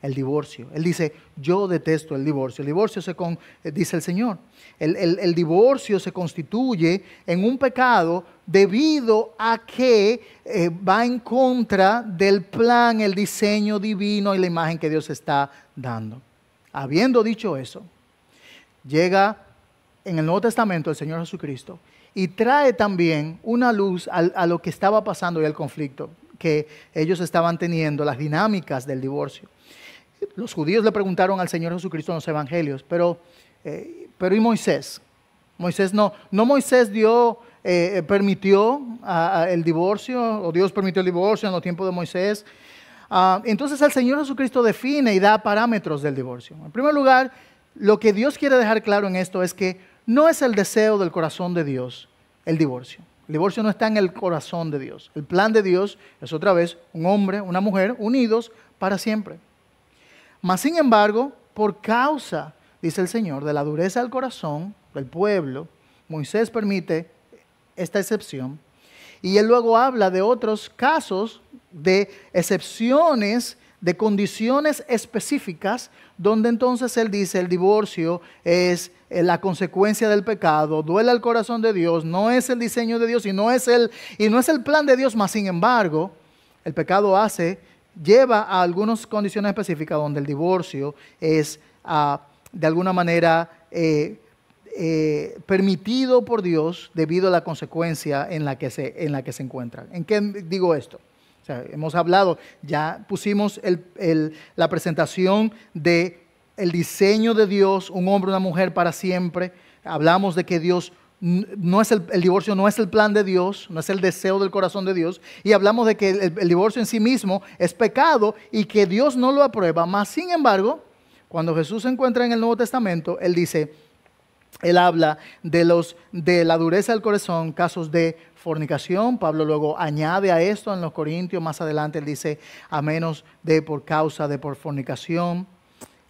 El divorcio. Él dice, yo detesto el divorcio. El divorcio se con, eh, dice el Señor. El, el divorcio se constituye en un pecado debido a que eh, va en contra del plan, el diseño divino y la imagen que Dios está dando. Habiendo dicho eso, llega en el Nuevo Testamento el Señor Jesucristo y trae también una luz a, lo que estaba pasando y al conflicto que ellos estaban teniendo, las dinámicas del divorcio. Los judíos le preguntaron al Señor Jesucristo en los evangelios, pero, eh, pero ¿y Moisés? Moisés no, no Moisés dio eh, eh, permitió el divorcio, o Dios permitió el divorcio en los tiempos de Moisés. Ah, entonces el Señor Jesucristo define y da parámetros del divorcio. En primer lugar, lo que Dios quiere dejar claro en esto es que no es el deseo del corazón de Dios el divorcio. El divorcio no está en el corazón de Dios. El plan de Dios es otra vez un hombre, una mujer unidos para siempre. Mas, sin embargo, por causa, dice el Señor, de la dureza del corazón del pueblo, Moisés permite esta excepción. Y él luego habla de otros casos de excepciones, de condiciones específicas, donde entonces él dice el divorcio es eh, la consecuencia del pecado, duele al corazón de Dios, no es el diseño de Dios y no es el, y no es el plan de Dios, más sin embargo, el pecado hace, lleva a algunas condiciones específicas donde el divorcio es ah, de alguna manera... Eh, eh, permitido por Dios debido a la consecuencia en la que se, en la que se encuentran. ¿En qué digo esto? hemos hablado, ya pusimos la presentación de el diseño de Dios, un hombre, una mujer para siempre. Hablamos de que Dios no es el, divorcio no es el plan de Dios, no es el deseo del corazón de Dios. Y hablamos de que el, el, divorcio en sí mismo es pecado y que Dios no lo aprueba. Mas, sin embargo, cuando Jesús se encuentra en el Nuevo Testamento, Él dice, él habla de, los, de la dureza del corazón, casos de fornicación. Pablo luego añade a esto en los Corintios, más adelante él dice, a menos de por causa de por fornicación,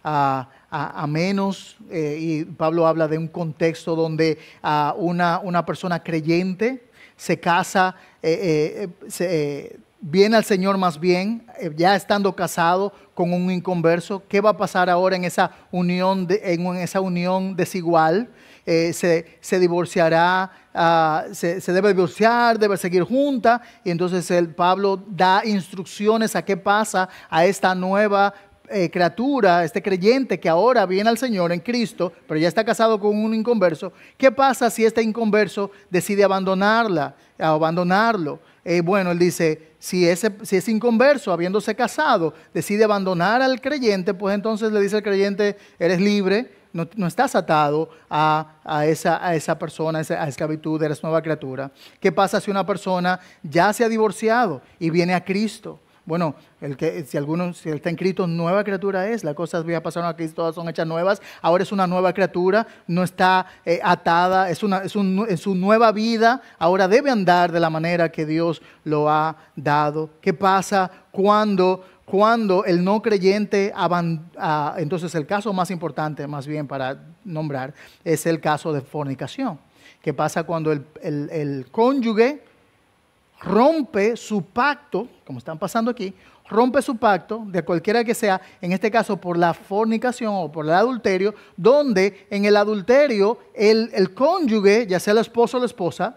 a, menos, eh, y Pablo habla de un contexto donde ah, una, una persona creyente se casa, eh, eh se, eh, viene al Señor más bien, eh, ya estando casado con un inconverso, ¿qué va a pasar ahora en esa unión, en esa unión desigual? Eh, se, divorciará, ah, se, debe divorciar, debe seguir junta, y entonces el Pablo da instrucciones a qué pasa a esta nueva eh, criatura, este creyente que ahora viene al Señor en Cristo, pero ya está casado con un inconverso, ¿qué pasa si este inconverso decide abandonarla, abandonarlo? Eh, bueno, él dice, si, ese, si es inconverso, habiéndose casado, decide abandonar al creyente, pues entonces le dice al creyente, eres libre, no, estás atado a, esa, a esa persona, a esa esclavitud, eres nueva criatura. ¿Qué pasa si una persona ya se ha divorciado y viene a Cristo? Bueno, el que, si alguno si está en nueva criatura es. Las cosas ya pasaron aquí todas son hechas nuevas. Ahora es una nueva criatura, no está eh, atada, es, una, su nueva vida. Ahora debe andar de la manera que Dios lo ha dado. ¿Qué pasa cuando cuando el no creyente, ah, entonces el caso más importante, más bien para nombrar, es el caso de fornicación. ¿Qué pasa cuando el cónyuge rompe su pacto, como están pasando aquí, rompe su pacto de cualquiera que sea, en este caso por la fornicación o por el adulterio, donde en el adulterio el, cónyuge, ya sea el esposo o la esposa,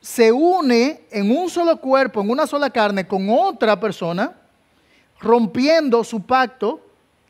se une en un solo cuerpo, en una sola carne, con otra persona, rompiendo su pacto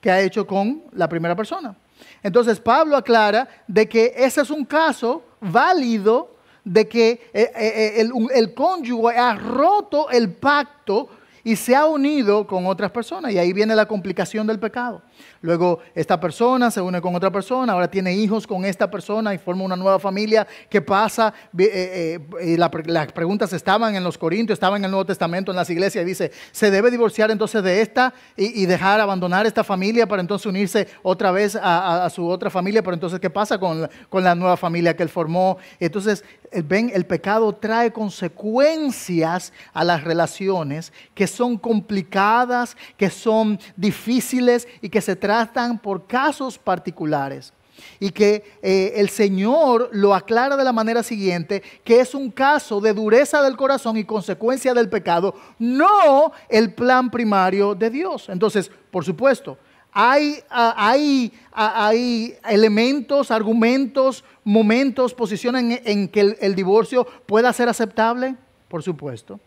que ha hecho con la primera persona. Entonces Pablo aclara de que ese es un caso válido de que eh, eh, eh, el, cónyuge ha roto el pacto y se ha unido con otras personas. Y ahí viene la complicación del pecado. Luego esta persona se une con otra persona, ahora tiene hijos con esta persona y forma una nueva familia. ¿Qué pasa? Eh, eh, las preguntas estaban en los Corintios, estaban en el Nuevo Testamento, en las iglesias, y dice, ¿se debe divorciar entonces de esta y, dejar abandonar esta familia para entonces unirse otra vez a, su otra familia? Pero entonces, ¿qué pasa con la, con la nueva familia que él formó? Entonces, eh, ven, el pecado trae consecuencias a las relaciones que son complicadas, que son difíciles y que se tratan por casos particulares y que eh, el Señor lo aclara de la manera siguiente, que es un caso de dureza del corazón y consecuencia del pecado, no el plan primario de Dios. Entonces, por supuesto, hay, hay, hay, elementos, argumentos, momentos, posiciones en, que el, divorcio pueda ser aceptable, por supuesto.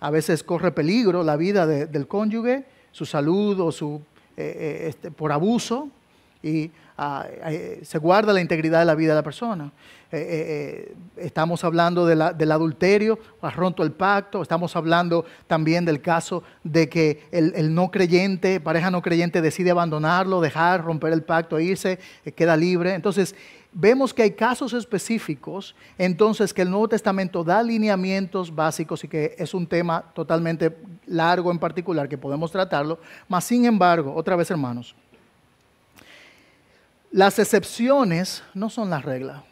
A veces corre peligro la vida del cónyuge, su salud o su eh, eh, este, por abuso y ah, eh, se guarda la integridad de la vida de la persona. estamos hablando del adulterio, ha roto el pacto, estamos hablando también del caso de que el, el, no creyente, pareja no creyente decide abandonarlo, dejar, romper el pacto, e irse, queda libre. Entonces, vemos que hay casos específicos, entonces que el Nuevo Testamento da lineamientos básicos y que es un tema totalmente largo en particular que podemos tratarlo, mas sin embargo, otra vez hermanos, las excepciones no son la regla.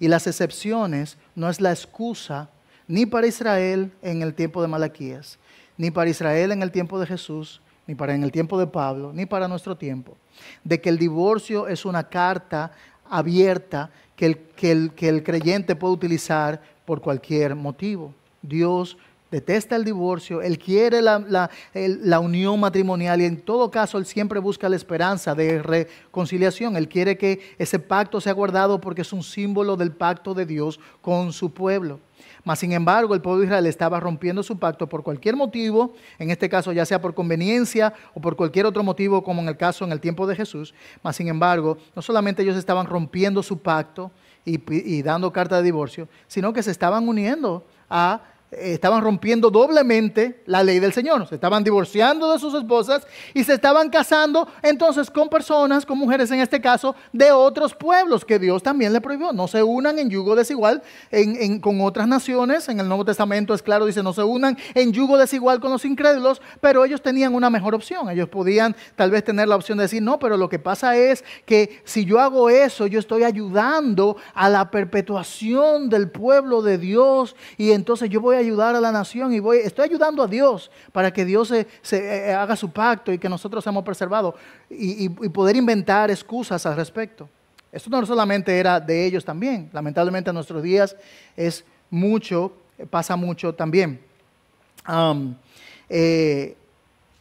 Y las excepciones no es la excusa ni para Israel en el tiempo de Malaquías, ni para Israel en el tiempo de Jesús, ni para en el tiempo de Pablo, ni para nuestro tiempo, de que el divorcio es una carta abierta que el, que el, creyente puede utilizar por cualquier motivo. Dios detesta el divorcio, Él quiere la, la, unión matrimonial y en todo caso Él siempre busca la esperanza de reconciliación. Él quiere que ese pacto sea guardado porque es un símbolo del pacto de Dios con su pueblo. Mas, sin embargo, el pueblo de Israel estaba rompiendo su pacto por cualquier motivo, en este caso ya sea por conveniencia o por cualquier otro motivo, como en el caso en el tiempo de Jesús. Mas, sin embargo, no solamente ellos estaban rompiendo su pacto y, y dando carta de divorcio, sino que se estaban uniendo a estaban rompiendo doblemente la ley del Señor. Se estaban divorciando de sus esposas y se estaban casando entonces con personas, con mujeres en este caso, de otros pueblos que Dios también le prohibió. No se unan en yugo desigual en, con otras naciones. En el Nuevo Testamento es claro, dice, no se unan en yugo desigual con los incrédulos, pero ellos tenían una mejor opción. Ellos podían tal vez tener la opción de decir, no, pero lo que pasa es que si yo hago eso, yo estoy ayudando a la perpetuación del pueblo de Dios y entonces yo voy a ayudar a la nación y voy, estoy ayudando a Dios para que Dios se, eh, eh, haga su pacto y que nosotros seamos preservados y, poder inventar excusas al respecto. Esto no solamente era de ellos también, lamentablemente en nuestros días es mucho, eh, pasa mucho también.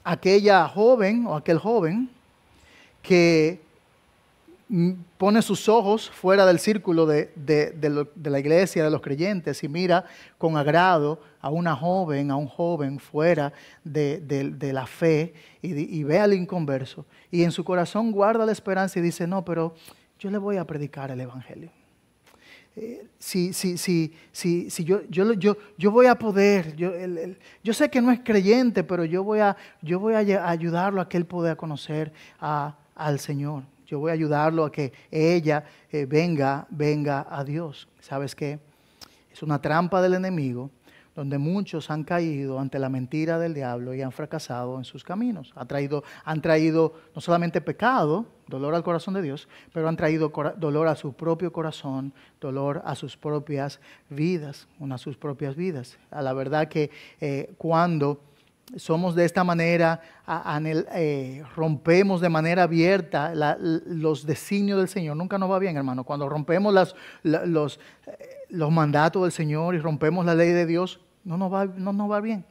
aquella joven o aquel joven que pone sus ojos fuera del círculo de, la iglesia, de los creyentes, y mira con agrado a una joven, a un joven fuera de, la fe, y, ve al inconverso, y en su corazón guarda la esperanza y dice, no, pero yo le voy a predicar el Evangelio. Eh, sí si, si, si, si, yo, yo, yo, yo voy a poder, yo, el, yo sé que no es creyente, pero yo voy a, yo voy a ayudarlo a que él pueda conocer a, al Señor yo voy a ayudarlo a que ella eh, venga, venga a Dios. ¿Sabes qué? Es una trampa del enemigo donde muchos han caído ante la mentira del diablo y han fracasado en sus caminos. traído, han traído no solamente pecado, dolor al corazón de Dios, pero han traído dolor a su propio corazón, dolor a sus propias vidas, una a sus propias vidas. A la verdad que eh, cuando somos de esta manera, eh, rompemos de manera abierta los designios del Señor. Nunca nos va bien, hermano. Cuando rompemos eh, los, mandatos del Señor y rompemos la ley de Dios, no nos va, no nos va bien.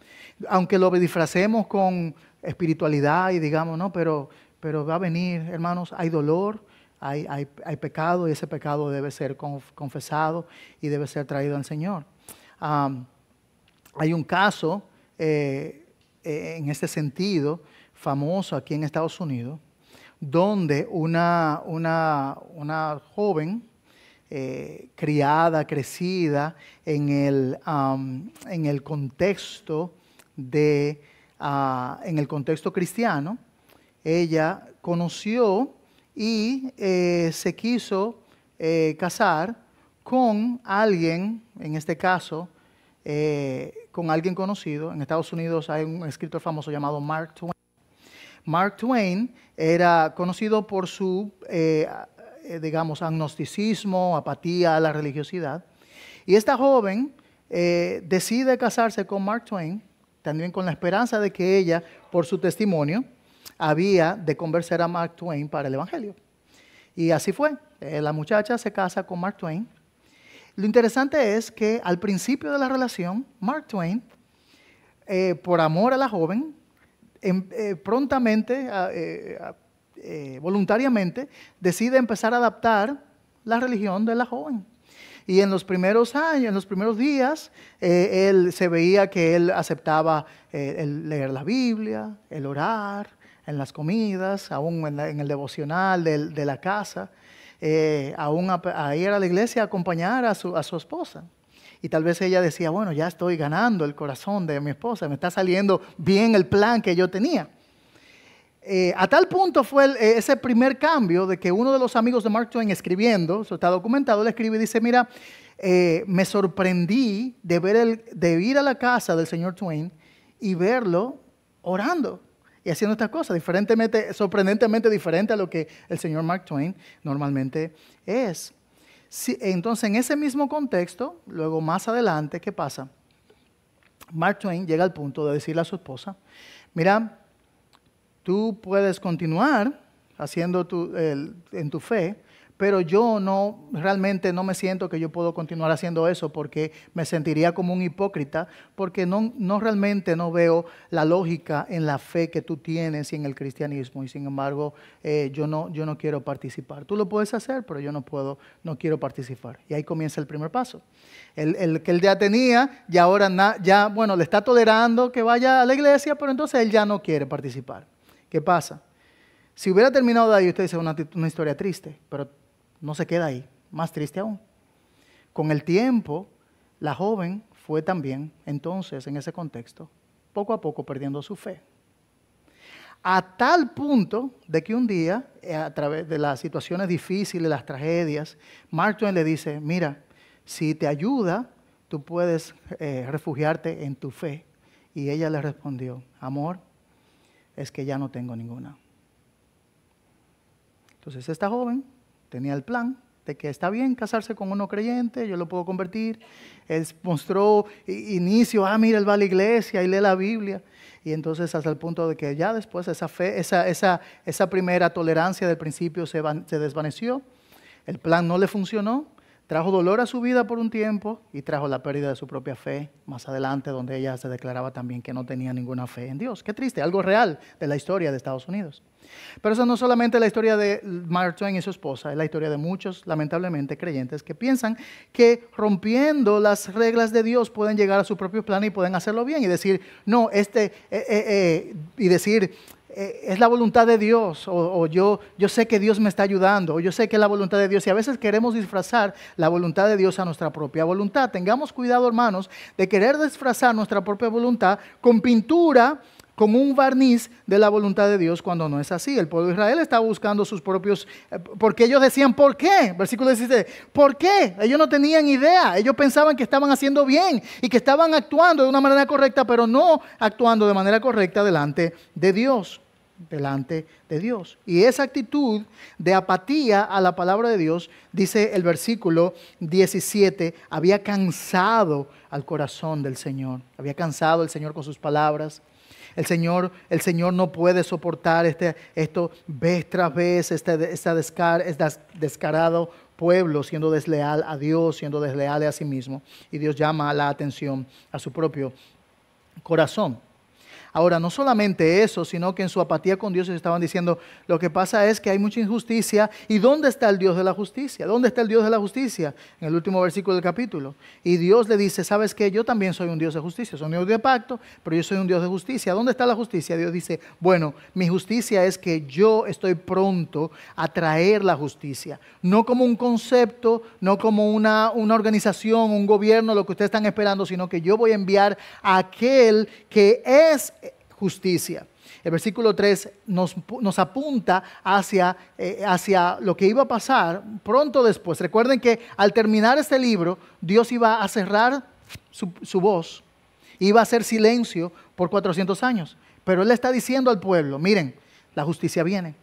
Aunque lo disfracemos con espiritualidad y digamos, no, pero, pero va a venir, hermanos, hay dolor, hay, pecado y ese pecado debe ser confesado y debe ser traído al Señor. hay un caso... Eh, eh, en este sentido famoso aquí en Estados Unidos, donde una, una, joven eh, criada, crecida en el, en el contexto de, ah, en el contexto cristiano, ella conoció y eh, se quiso casar con alguien, en este caso, eh, con alguien conocido. En Estados Unidos hay un escritor famoso llamado Mark Twain. Mark Twain era conocido por su, eh, eh, digamos, agnosticismo, apatía a la religiosidad. Y esta joven eh, decide casarse con Mark Twain, también con la esperanza de que ella, por su testimonio, había de convencer a Mark Twain para el Evangelio. Y así fue. la muchacha se casa con Mark Twain lo interesante es que al principio de la relación, Mark Twain, eh, por amor a la joven, em, eh, prontamente, ah, eh, ah, voluntariamente, decide empezar a adaptar la religión de la joven. Y en los primeros años, en los primeros días, él se veía que él aceptaba leer la Biblia, el orar, en las comidas, aún en, el devocional de la casa. Eh, aún a, ir a la iglesia a acompañar a su, esposa. Y tal vez ella decía, bueno, ya estoy ganando el corazón de mi esposa, me está saliendo bien el plan que yo tenía. Eh, a tal punto fue eh, ese primer cambio de que uno de los amigos de Mark Twain escribiendo, eso está documentado, le escribe y dice, mira, me sorprendí de, ver el, de ir a la casa del señor Twain y verlo orando y haciendo estas cosas, diferentemente, sorprendentemente diferente a lo que el señor Mark Twain normalmente es. entonces, en ese mismo contexto, luego más adelante, ¿qué pasa? Mark Twain llega al punto de decirle a su esposa, mira, tú puedes continuar haciendo tu, en tu fe, pero yo no, realmente no me siento que yo puedo continuar haciendo eso porque me sentiría como un hipócrita, porque no, no realmente no veo la lógica en la fe que tú tienes y en el cristianismo, y sin embargo eh, yo, no, yo no quiero participar. Tú lo puedes hacer, pero yo no puedo, no quiero participar. Y ahí comienza el primer paso. El, que él ya tenía, y ahora ya, bueno, le está tolerando que vaya a la iglesia, pero entonces él ya no quiere participar. ¿Qué pasa? Si hubiera terminado de ahí, usted dice una, una historia triste, pero no se queda ahí, más triste aún. Con el tiempo, la joven fue también, entonces, en ese contexto, poco a poco perdiendo su fe. A tal punto de que un día, eh, a través de las situaciones difíciles, las tragedias, Mark le dice, mira, si te ayuda, tú puedes eh, refugiarte en tu fe. Y ella le respondió, amor, es que ya no tengo ninguna. Entonces esta joven tenía el plan de que está bien casarse con uno creyente, yo lo puedo convertir. Él mostró inicio, ah, mira, él va a la iglesia y lee la Biblia. Y entonces hasta el punto de que ya después esa fe, esa, esa, esa primera tolerancia del principio se, se desvaneció, el plan no le funcionó Trajo dolor a su vida por un tiempo y trajo la pérdida de su propia fe más adelante, donde ella se declaraba también que no tenía ninguna fe en Dios. Qué triste, algo real de la historia de Estados Unidos. Pero eso no es solamente la historia de Mark Twain y su esposa, es la historia de muchos, lamentablemente, creyentes que piensan que rompiendo las reglas de Dios pueden llegar a su propio plan y pueden hacerlo bien y decir, no, este, eh, eh, eh, y decir, eh, es la voluntad de Dios, o, yo, yo sé que Dios me está ayudando, o yo sé que es la voluntad de Dios, y a veces queremos disfrazar la voluntad de Dios a nuestra propia voluntad. Tengamos cuidado, hermanos, de querer disfrazar nuestra propia voluntad con pintura, con un barniz de la voluntad de Dios cuando no es así. El pueblo de Israel estaba buscando sus propios, eh, porque ellos decían, ¿por qué? Versículo 17, ¿por qué? Ellos no tenían idea, ellos pensaban que estaban haciendo bien y que estaban actuando de una manera correcta, pero no actuando de manera correcta delante de Dios delante de Dios. Y esa actitud de apatía a la palabra de Dios, dice el versículo 17, había cansado al corazón del Señor, había cansado el Señor con sus palabras. El Señor, el Señor no puede soportar este, esto vez tras vez, este, este, este descarado pueblo siendo desleal a Dios, siendo desleal a sí mismo. Y Dios llama la atención a su propio corazón. Ahora, no solamente eso, sino que en su apatía con Dios estaban diciendo, lo que pasa es que hay mucha injusticia, ¿y dónde está el Dios de la justicia? ¿Dónde está el Dios de la justicia? En el último versículo del capítulo. Y Dios le dice, ¿sabes qué? Yo también soy un Dios de justicia, soy un Dios de pacto, pero yo soy un Dios de justicia. ¿Dónde está la justicia? Dios dice, bueno, mi justicia es que yo estoy pronto a traer la justicia, no como un concepto, no como una, una organización, un gobierno, lo que ustedes están esperando, sino que yo voy a enviar a aquel que es justicia. El versículo 3 nos, apunta hacia, eh, hacia lo que iba a pasar pronto después. Recuerden que al terminar este libro, Dios iba a cerrar su, su voz, iba a hacer silencio por 400 años. Pero Él está diciendo al pueblo, miren, la justicia viene.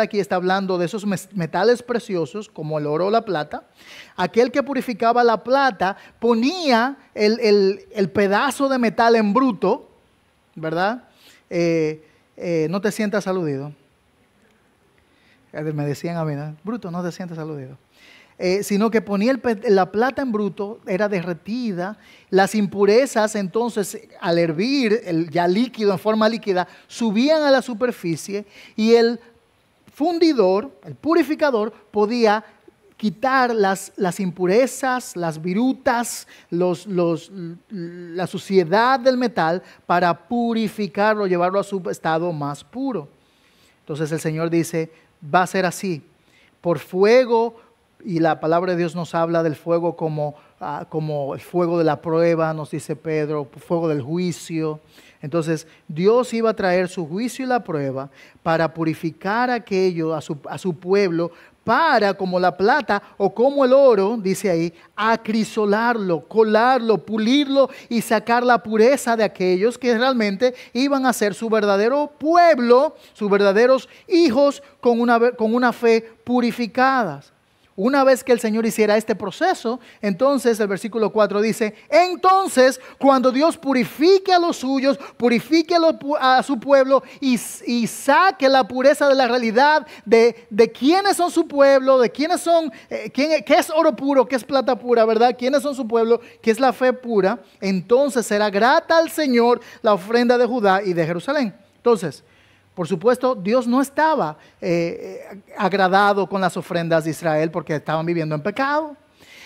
aquí está hablando de esos metales preciosos como el oro o la plata. Aquel que purificaba la plata ponía el, pedazo de metal en bruto, ¿verdad? Eh, eh, no te sientas aludido. Eh, me decían a mí, bruto, no te sientas aludido. sino que ponía la plata en bruto, era derretida, las impurezas entonces al hervir el ya líquido en forma líquida subían a la superficie y el fundidor, el purificador, podía quitar las, las impurezas, las virutas, los, los, la suciedad del metal para purificarlo, llevarlo a su estado más puro. Entonces el Señor dice, va a ser así, por fuego, y la palabra de Dios nos habla del fuego como, ah, como el fuego de la prueba, nos dice Pedro, fuego del juicio, entonces, Dios iba a traer su juicio y la prueba para purificar aquello a su, a su pueblo, para, como la plata o como el oro, dice ahí, acrisolarlo, colarlo, pulirlo y sacar la pureza de aquellos que realmente iban a ser su verdadero pueblo, sus verdaderos hijos con una, con una fe purificadas. Una vez que el Señor hiciera este proceso, entonces el versículo 4 dice, entonces cuando Dios purifique a los suyos, purifique a, su pueblo y, saque la pureza de la realidad de, quiénes son su pueblo, de quiénes son, eh, quién, e-, qué es oro puro, qué es plata pura, ¿verdad? ¿Quiénes son su pueblo? ¿Qué es la fe pura? Entonces será grata al Señor la ofrenda de Judá y de Jerusalén. Entonces, por supuesto, Dios no estaba eh, eh, agradado con las ofrendas de Israel porque estaban viviendo en pecado.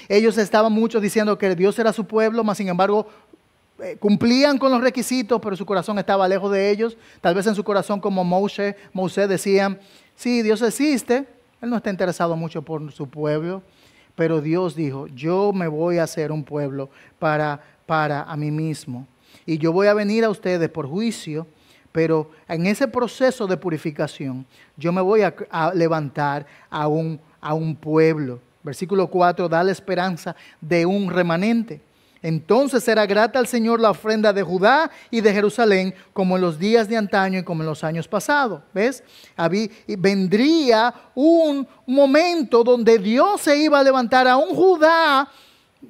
Ellos estaban muchos diciendo que Dios era su pueblo, mas sin embargo eh, cumplían con los requisitos, pero su corazón estaba lejos de ellos. Tal vez en su corazón, como Moshe, Moshe decían, sí, Dios existe, Él no está interesado mucho por su pueblo, pero Dios dijo, yo me voy a hacer un pueblo para, para a mí mismo. Y yo voy a venir a ustedes por juicio pero en ese proceso de purificación yo me voy a, levantar a un, a un pueblo. Versículo 4 da la esperanza de un remanente. Entonces será grata al Señor la ofrenda de Judá y de Jerusalén, como en los días de antaño y como en los años pasados. ¿Ves? Habí, vendría un momento donde Dios se iba a levantar a un Judá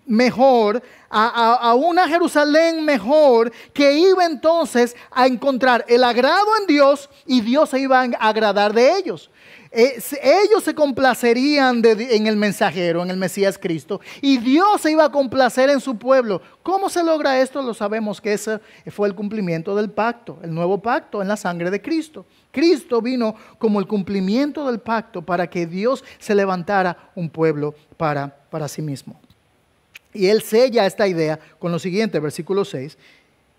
mejor, a, una Jerusalén mejor, que iba entonces a encontrar el agrado en Dios y Dios se iba a agradar de ellos. Eh, ellos se complacerían en el mensajero, en el Mesías Cristo, y Dios se iba a complacer en su pueblo. ¿Cómo se logra esto? Lo sabemos que ese fue el cumplimiento del pacto, el nuevo pacto en la sangre de Cristo. Cristo vino como el cumplimiento del pacto para que Dios se levantara un pueblo para, para sí mismo. Y él sella esta idea con lo siguiente, versículo 6,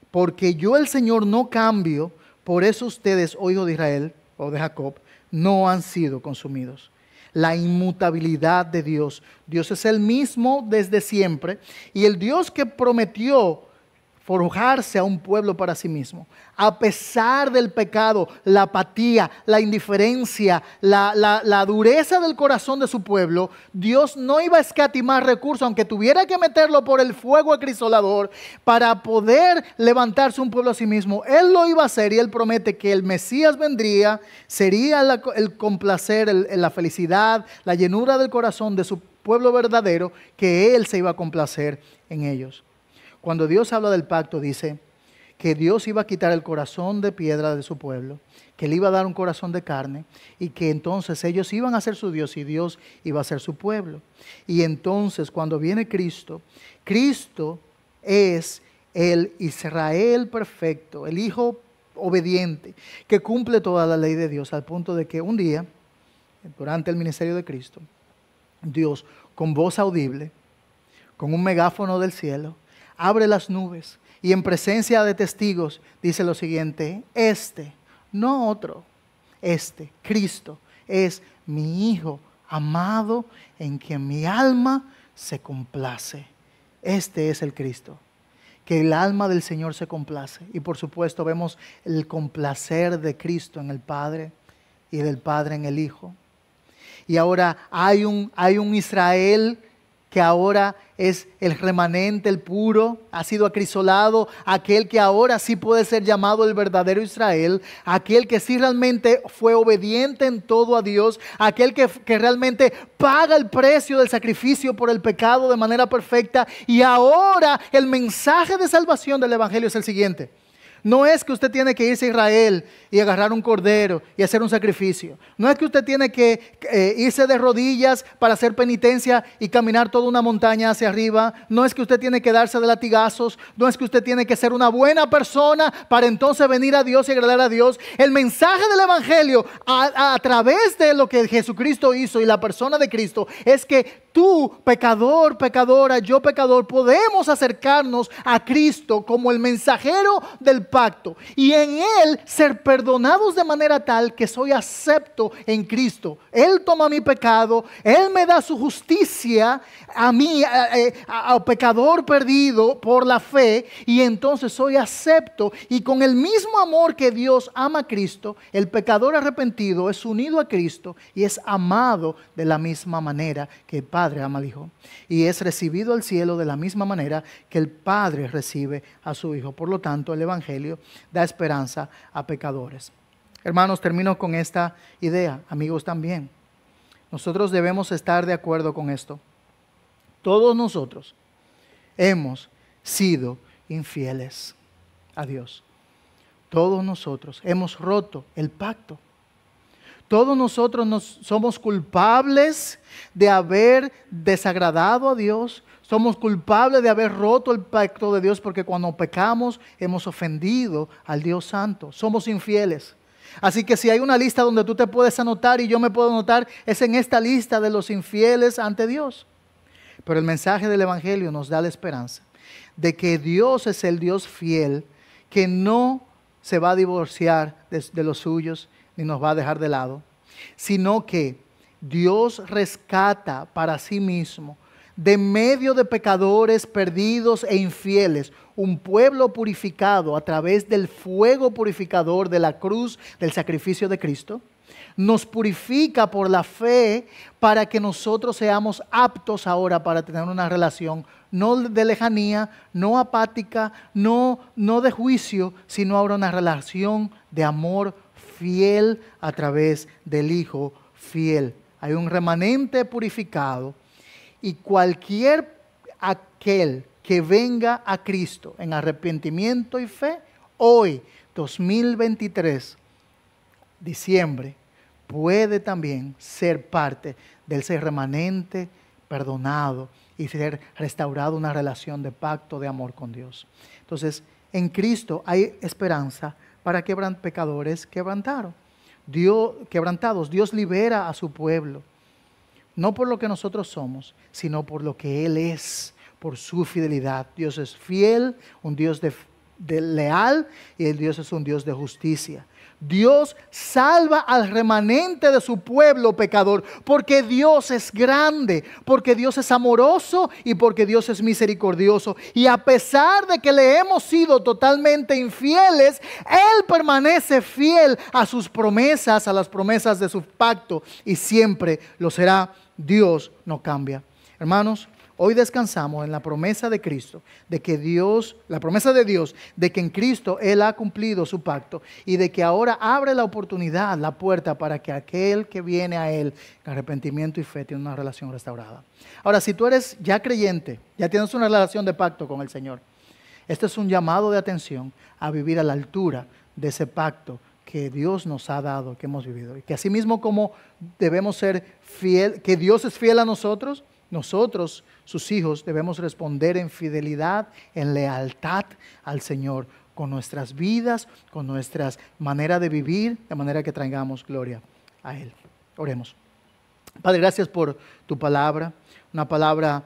porque yo el Señor no cambio, por eso ustedes, o oh hijo de Israel o de Jacob, no han sido consumidos. La inmutabilidad de Dios. Dios es el mismo desde siempre y el Dios que prometió forjarse a un pueblo para sí mismo. A pesar del pecado, la apatía, la indiferencia, la, dureza del corazón de su pueblo, Dios no iba a escatimar recursos, aunque tuviera que meterlo por el fuego acrisolador, para poder levantarse un pueblo a sí mismo. Él lo iba a hacer y él promete que el Mesías vendría, sería el complacer, la felicidad, la llenura del corazón de su pueblo verdadero, que él se iba a complacer en ellos. Cuando Dios habla del pacto, dice que Dios iba a quitar el corazón de piedra de su pueblo, que le iba a dar un corazón de carne y que entonces ellos iban a ser su Dios y Dios iba a ser su pueblo. Y entonces cuando viene Cristo, Cristo es el Israel perfecto, el Hijo obediente, que cumple toda la ley de Dios al punto de que un día, durante el ministerio de Cristo, Dios con voz audible, con un megáfono del cielo, abre las nubes y en presencia de testigos dice lo siguiente, este, no otro, este, Cristo, es mi Hijo amado en quien mi alma se complace. Este es el Cristo, que el alma del Señor se complace. Y por supuesto vemos el complacer de Cristo en el Padre y del Padre en el Hijo. Y ahora hay un, hay un Israel que ahora es el remanente, el puro, ha sido acrisolado, aquel que ahora sí puede ser llamado el verdadero Israel, aquel que sí realmente fue obediente en todo a Dios, aquel que, que realmente paga el precio del sacrificio por el pecado de manera perfecta. Y ahora el mensaje de salvación del Evangelio es el siguiente. No es que usted tiene que irse a Israel y agarrar un cordero y hacer un sacrificio. No es que usted tiene que eh, irse de rodillas para hacer penitencia y caminar toda una montaña hacia arriba. No es que usted tiene que darse de latigazos. No es que usted tiene que ser una buena persona para entonces venir a Dios y agradar a Dios. El mensaje del Evangelio a través de lo que Jesucristo hizo y la persona de Cristo es que tú, pecador, pecadora, yo, pecador, podemos acercarnos a Cristo como el mensajero del pacto y en Él ser perdonados de manera tal que soy acepto en Cristo. Él toma mi pecado, Él me da su justicia a mí, eh, eh, al pecador perdido por la fe y entonces soy acepto y con el mismo amor que Dios ama a Cristo, el pecador arrepentido es unido a Cristo y es amado de la misma manera que Padre Padre ama al Hijo y es recibido al cielo de la misma manera que el Padre recibe a su Hijo. Por lo tanto, el Evangelio da esperanza a pecadores. Hermanos, termino con esta idea, amigos también. Nosotros debemos estar de acuerdo con esto. Todos nosotros hemos sido infieles a Dios. Todos nosotros hemos roto el pacto todos nosotros nos, somos culpables de haber desagradado a Dios. Somos culpables de haber roto el pacto de Dios porque cuando pecamos hemos ofendido al Dios Santo. Somos infieles. Así que si hay una lista donde tú te puedes anotar y yo me puedo anotar, es en esta lista de los infieles ante Dios. Pero el mensaje del Evangelio nos da la esperanza de que Dios es el Dios fiel, que no se va a divorciar de los suyos, ni nos va a dejar de lado, sino que Dios rescata para sí mismo de medio de pecadores perdidos e infieles, un pueblo purificado a través del fuego purificador de la cruz del sacrificio de Cristo, nos purifica por la fe para que nosotros seamos aptos ahora para tener una relación no de lejanía, no apática, no, no de juicio, sino ahora una relación de amor fiel a través del Hijo fiel. Hay un remanente purificado y cualquier aquel que venga a Cristo en arrepentimiento y fe, hoy, 2023, diciembre, puede también ser parte del ser remanente perdonado y ser restaurado una relación de pacto de amor con Dios. Entonces, en Cristo hay esperanza para quebrant pecadores quebrantaron. Dios, quebrantados. Dios libera a su pueblo. No por lo que nosotros somos, sino por lo que Él es, por su fidelidad. Dios es fiel, un Dios de leal y el Dios es un Dios de justicia. Dios salva al remanente de su pueblo pecador, porque Dios es grande, porque Dios es amoroso y porque Dios es misericordioso. Y a pesar de que le hemos sido totalmente infieles, Él permanece fiel a sus promesas, a las promesas de su pacto, y siempre lo será. Dios no cambia. Hermanos, Hoy descansamos en la promesa de Cristo, de que Dios, la promesa de Dios, de que en Cristo Él ha cumplido su pacto y de que ahora abre la oportunidad, la puerta para que aquel que viene a Él, arrepentimiento y fe, tiene una relación restaurada. Ahora, si tú eres ya creyente, ya tienes una relación de pacto con el Señor, este es un llamado de atención a vivir a la altura de ese pacto que Dios nos ha dado, que hemos vivido. Y que asimismo como debemos ser fiel, que Dios es fiel a nosotros, nosotros, sus hijos, debemos responder en fidelidad, en lealtad al Señor, con nuestras vidas, con nuestra manera de vivir, de manera que traigamos gloria a Él. Oremos. Padre, gracias por tu palabra, una palabra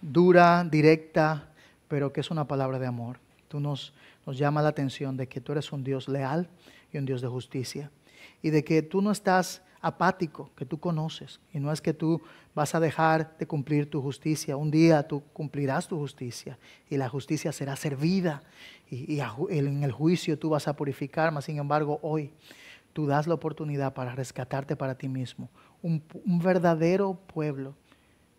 dura, directa, pero que es una palabra de amor. Tú nos, nos llama la atención de que tú eres un Dios leal y un Dios de justicia, y de que tú no estás apático que tú conoces. Y no es que tú vas a dejar de cumplir tu justicia. Un día tú cumplirás tu justicia y la justicia será servida y, en el juicio tú vas a purificar. Mas, sin embargo, hoy tú das la oportunidad para rescatarte para ti mismo. Un, verdadero pueblo,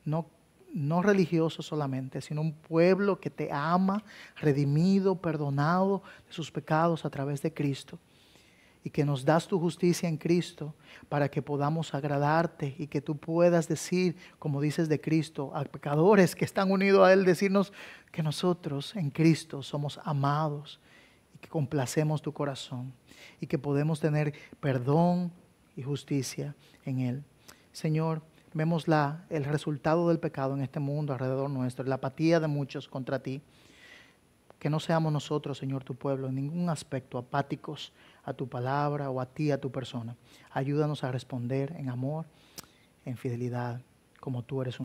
no, no religioso solamente, sino un pueblo que te ama, redimido, perdonado de sus pecados a través de Cristo y que nos das tu justicia en Cristo para que podamos agradarte y que tú puedas decir, como dices de Cristo, a pecadores que están unidos a Él, decirnos que nosotros en Cristo somos amados y que complacemos tu corazón y que podemos tener perdón y justicia en Él. Señor, vemos la, el resultado del pecado en este mundo alrededor nuestro, la apatía de muchos contra ti que no seamos nosotros, Señor, tu pueblo, en ningún aspecto apáticos a tu palabra o a ti, a tu persona. Ayúdanos a responder en amor, en fidelidad, como tú eres un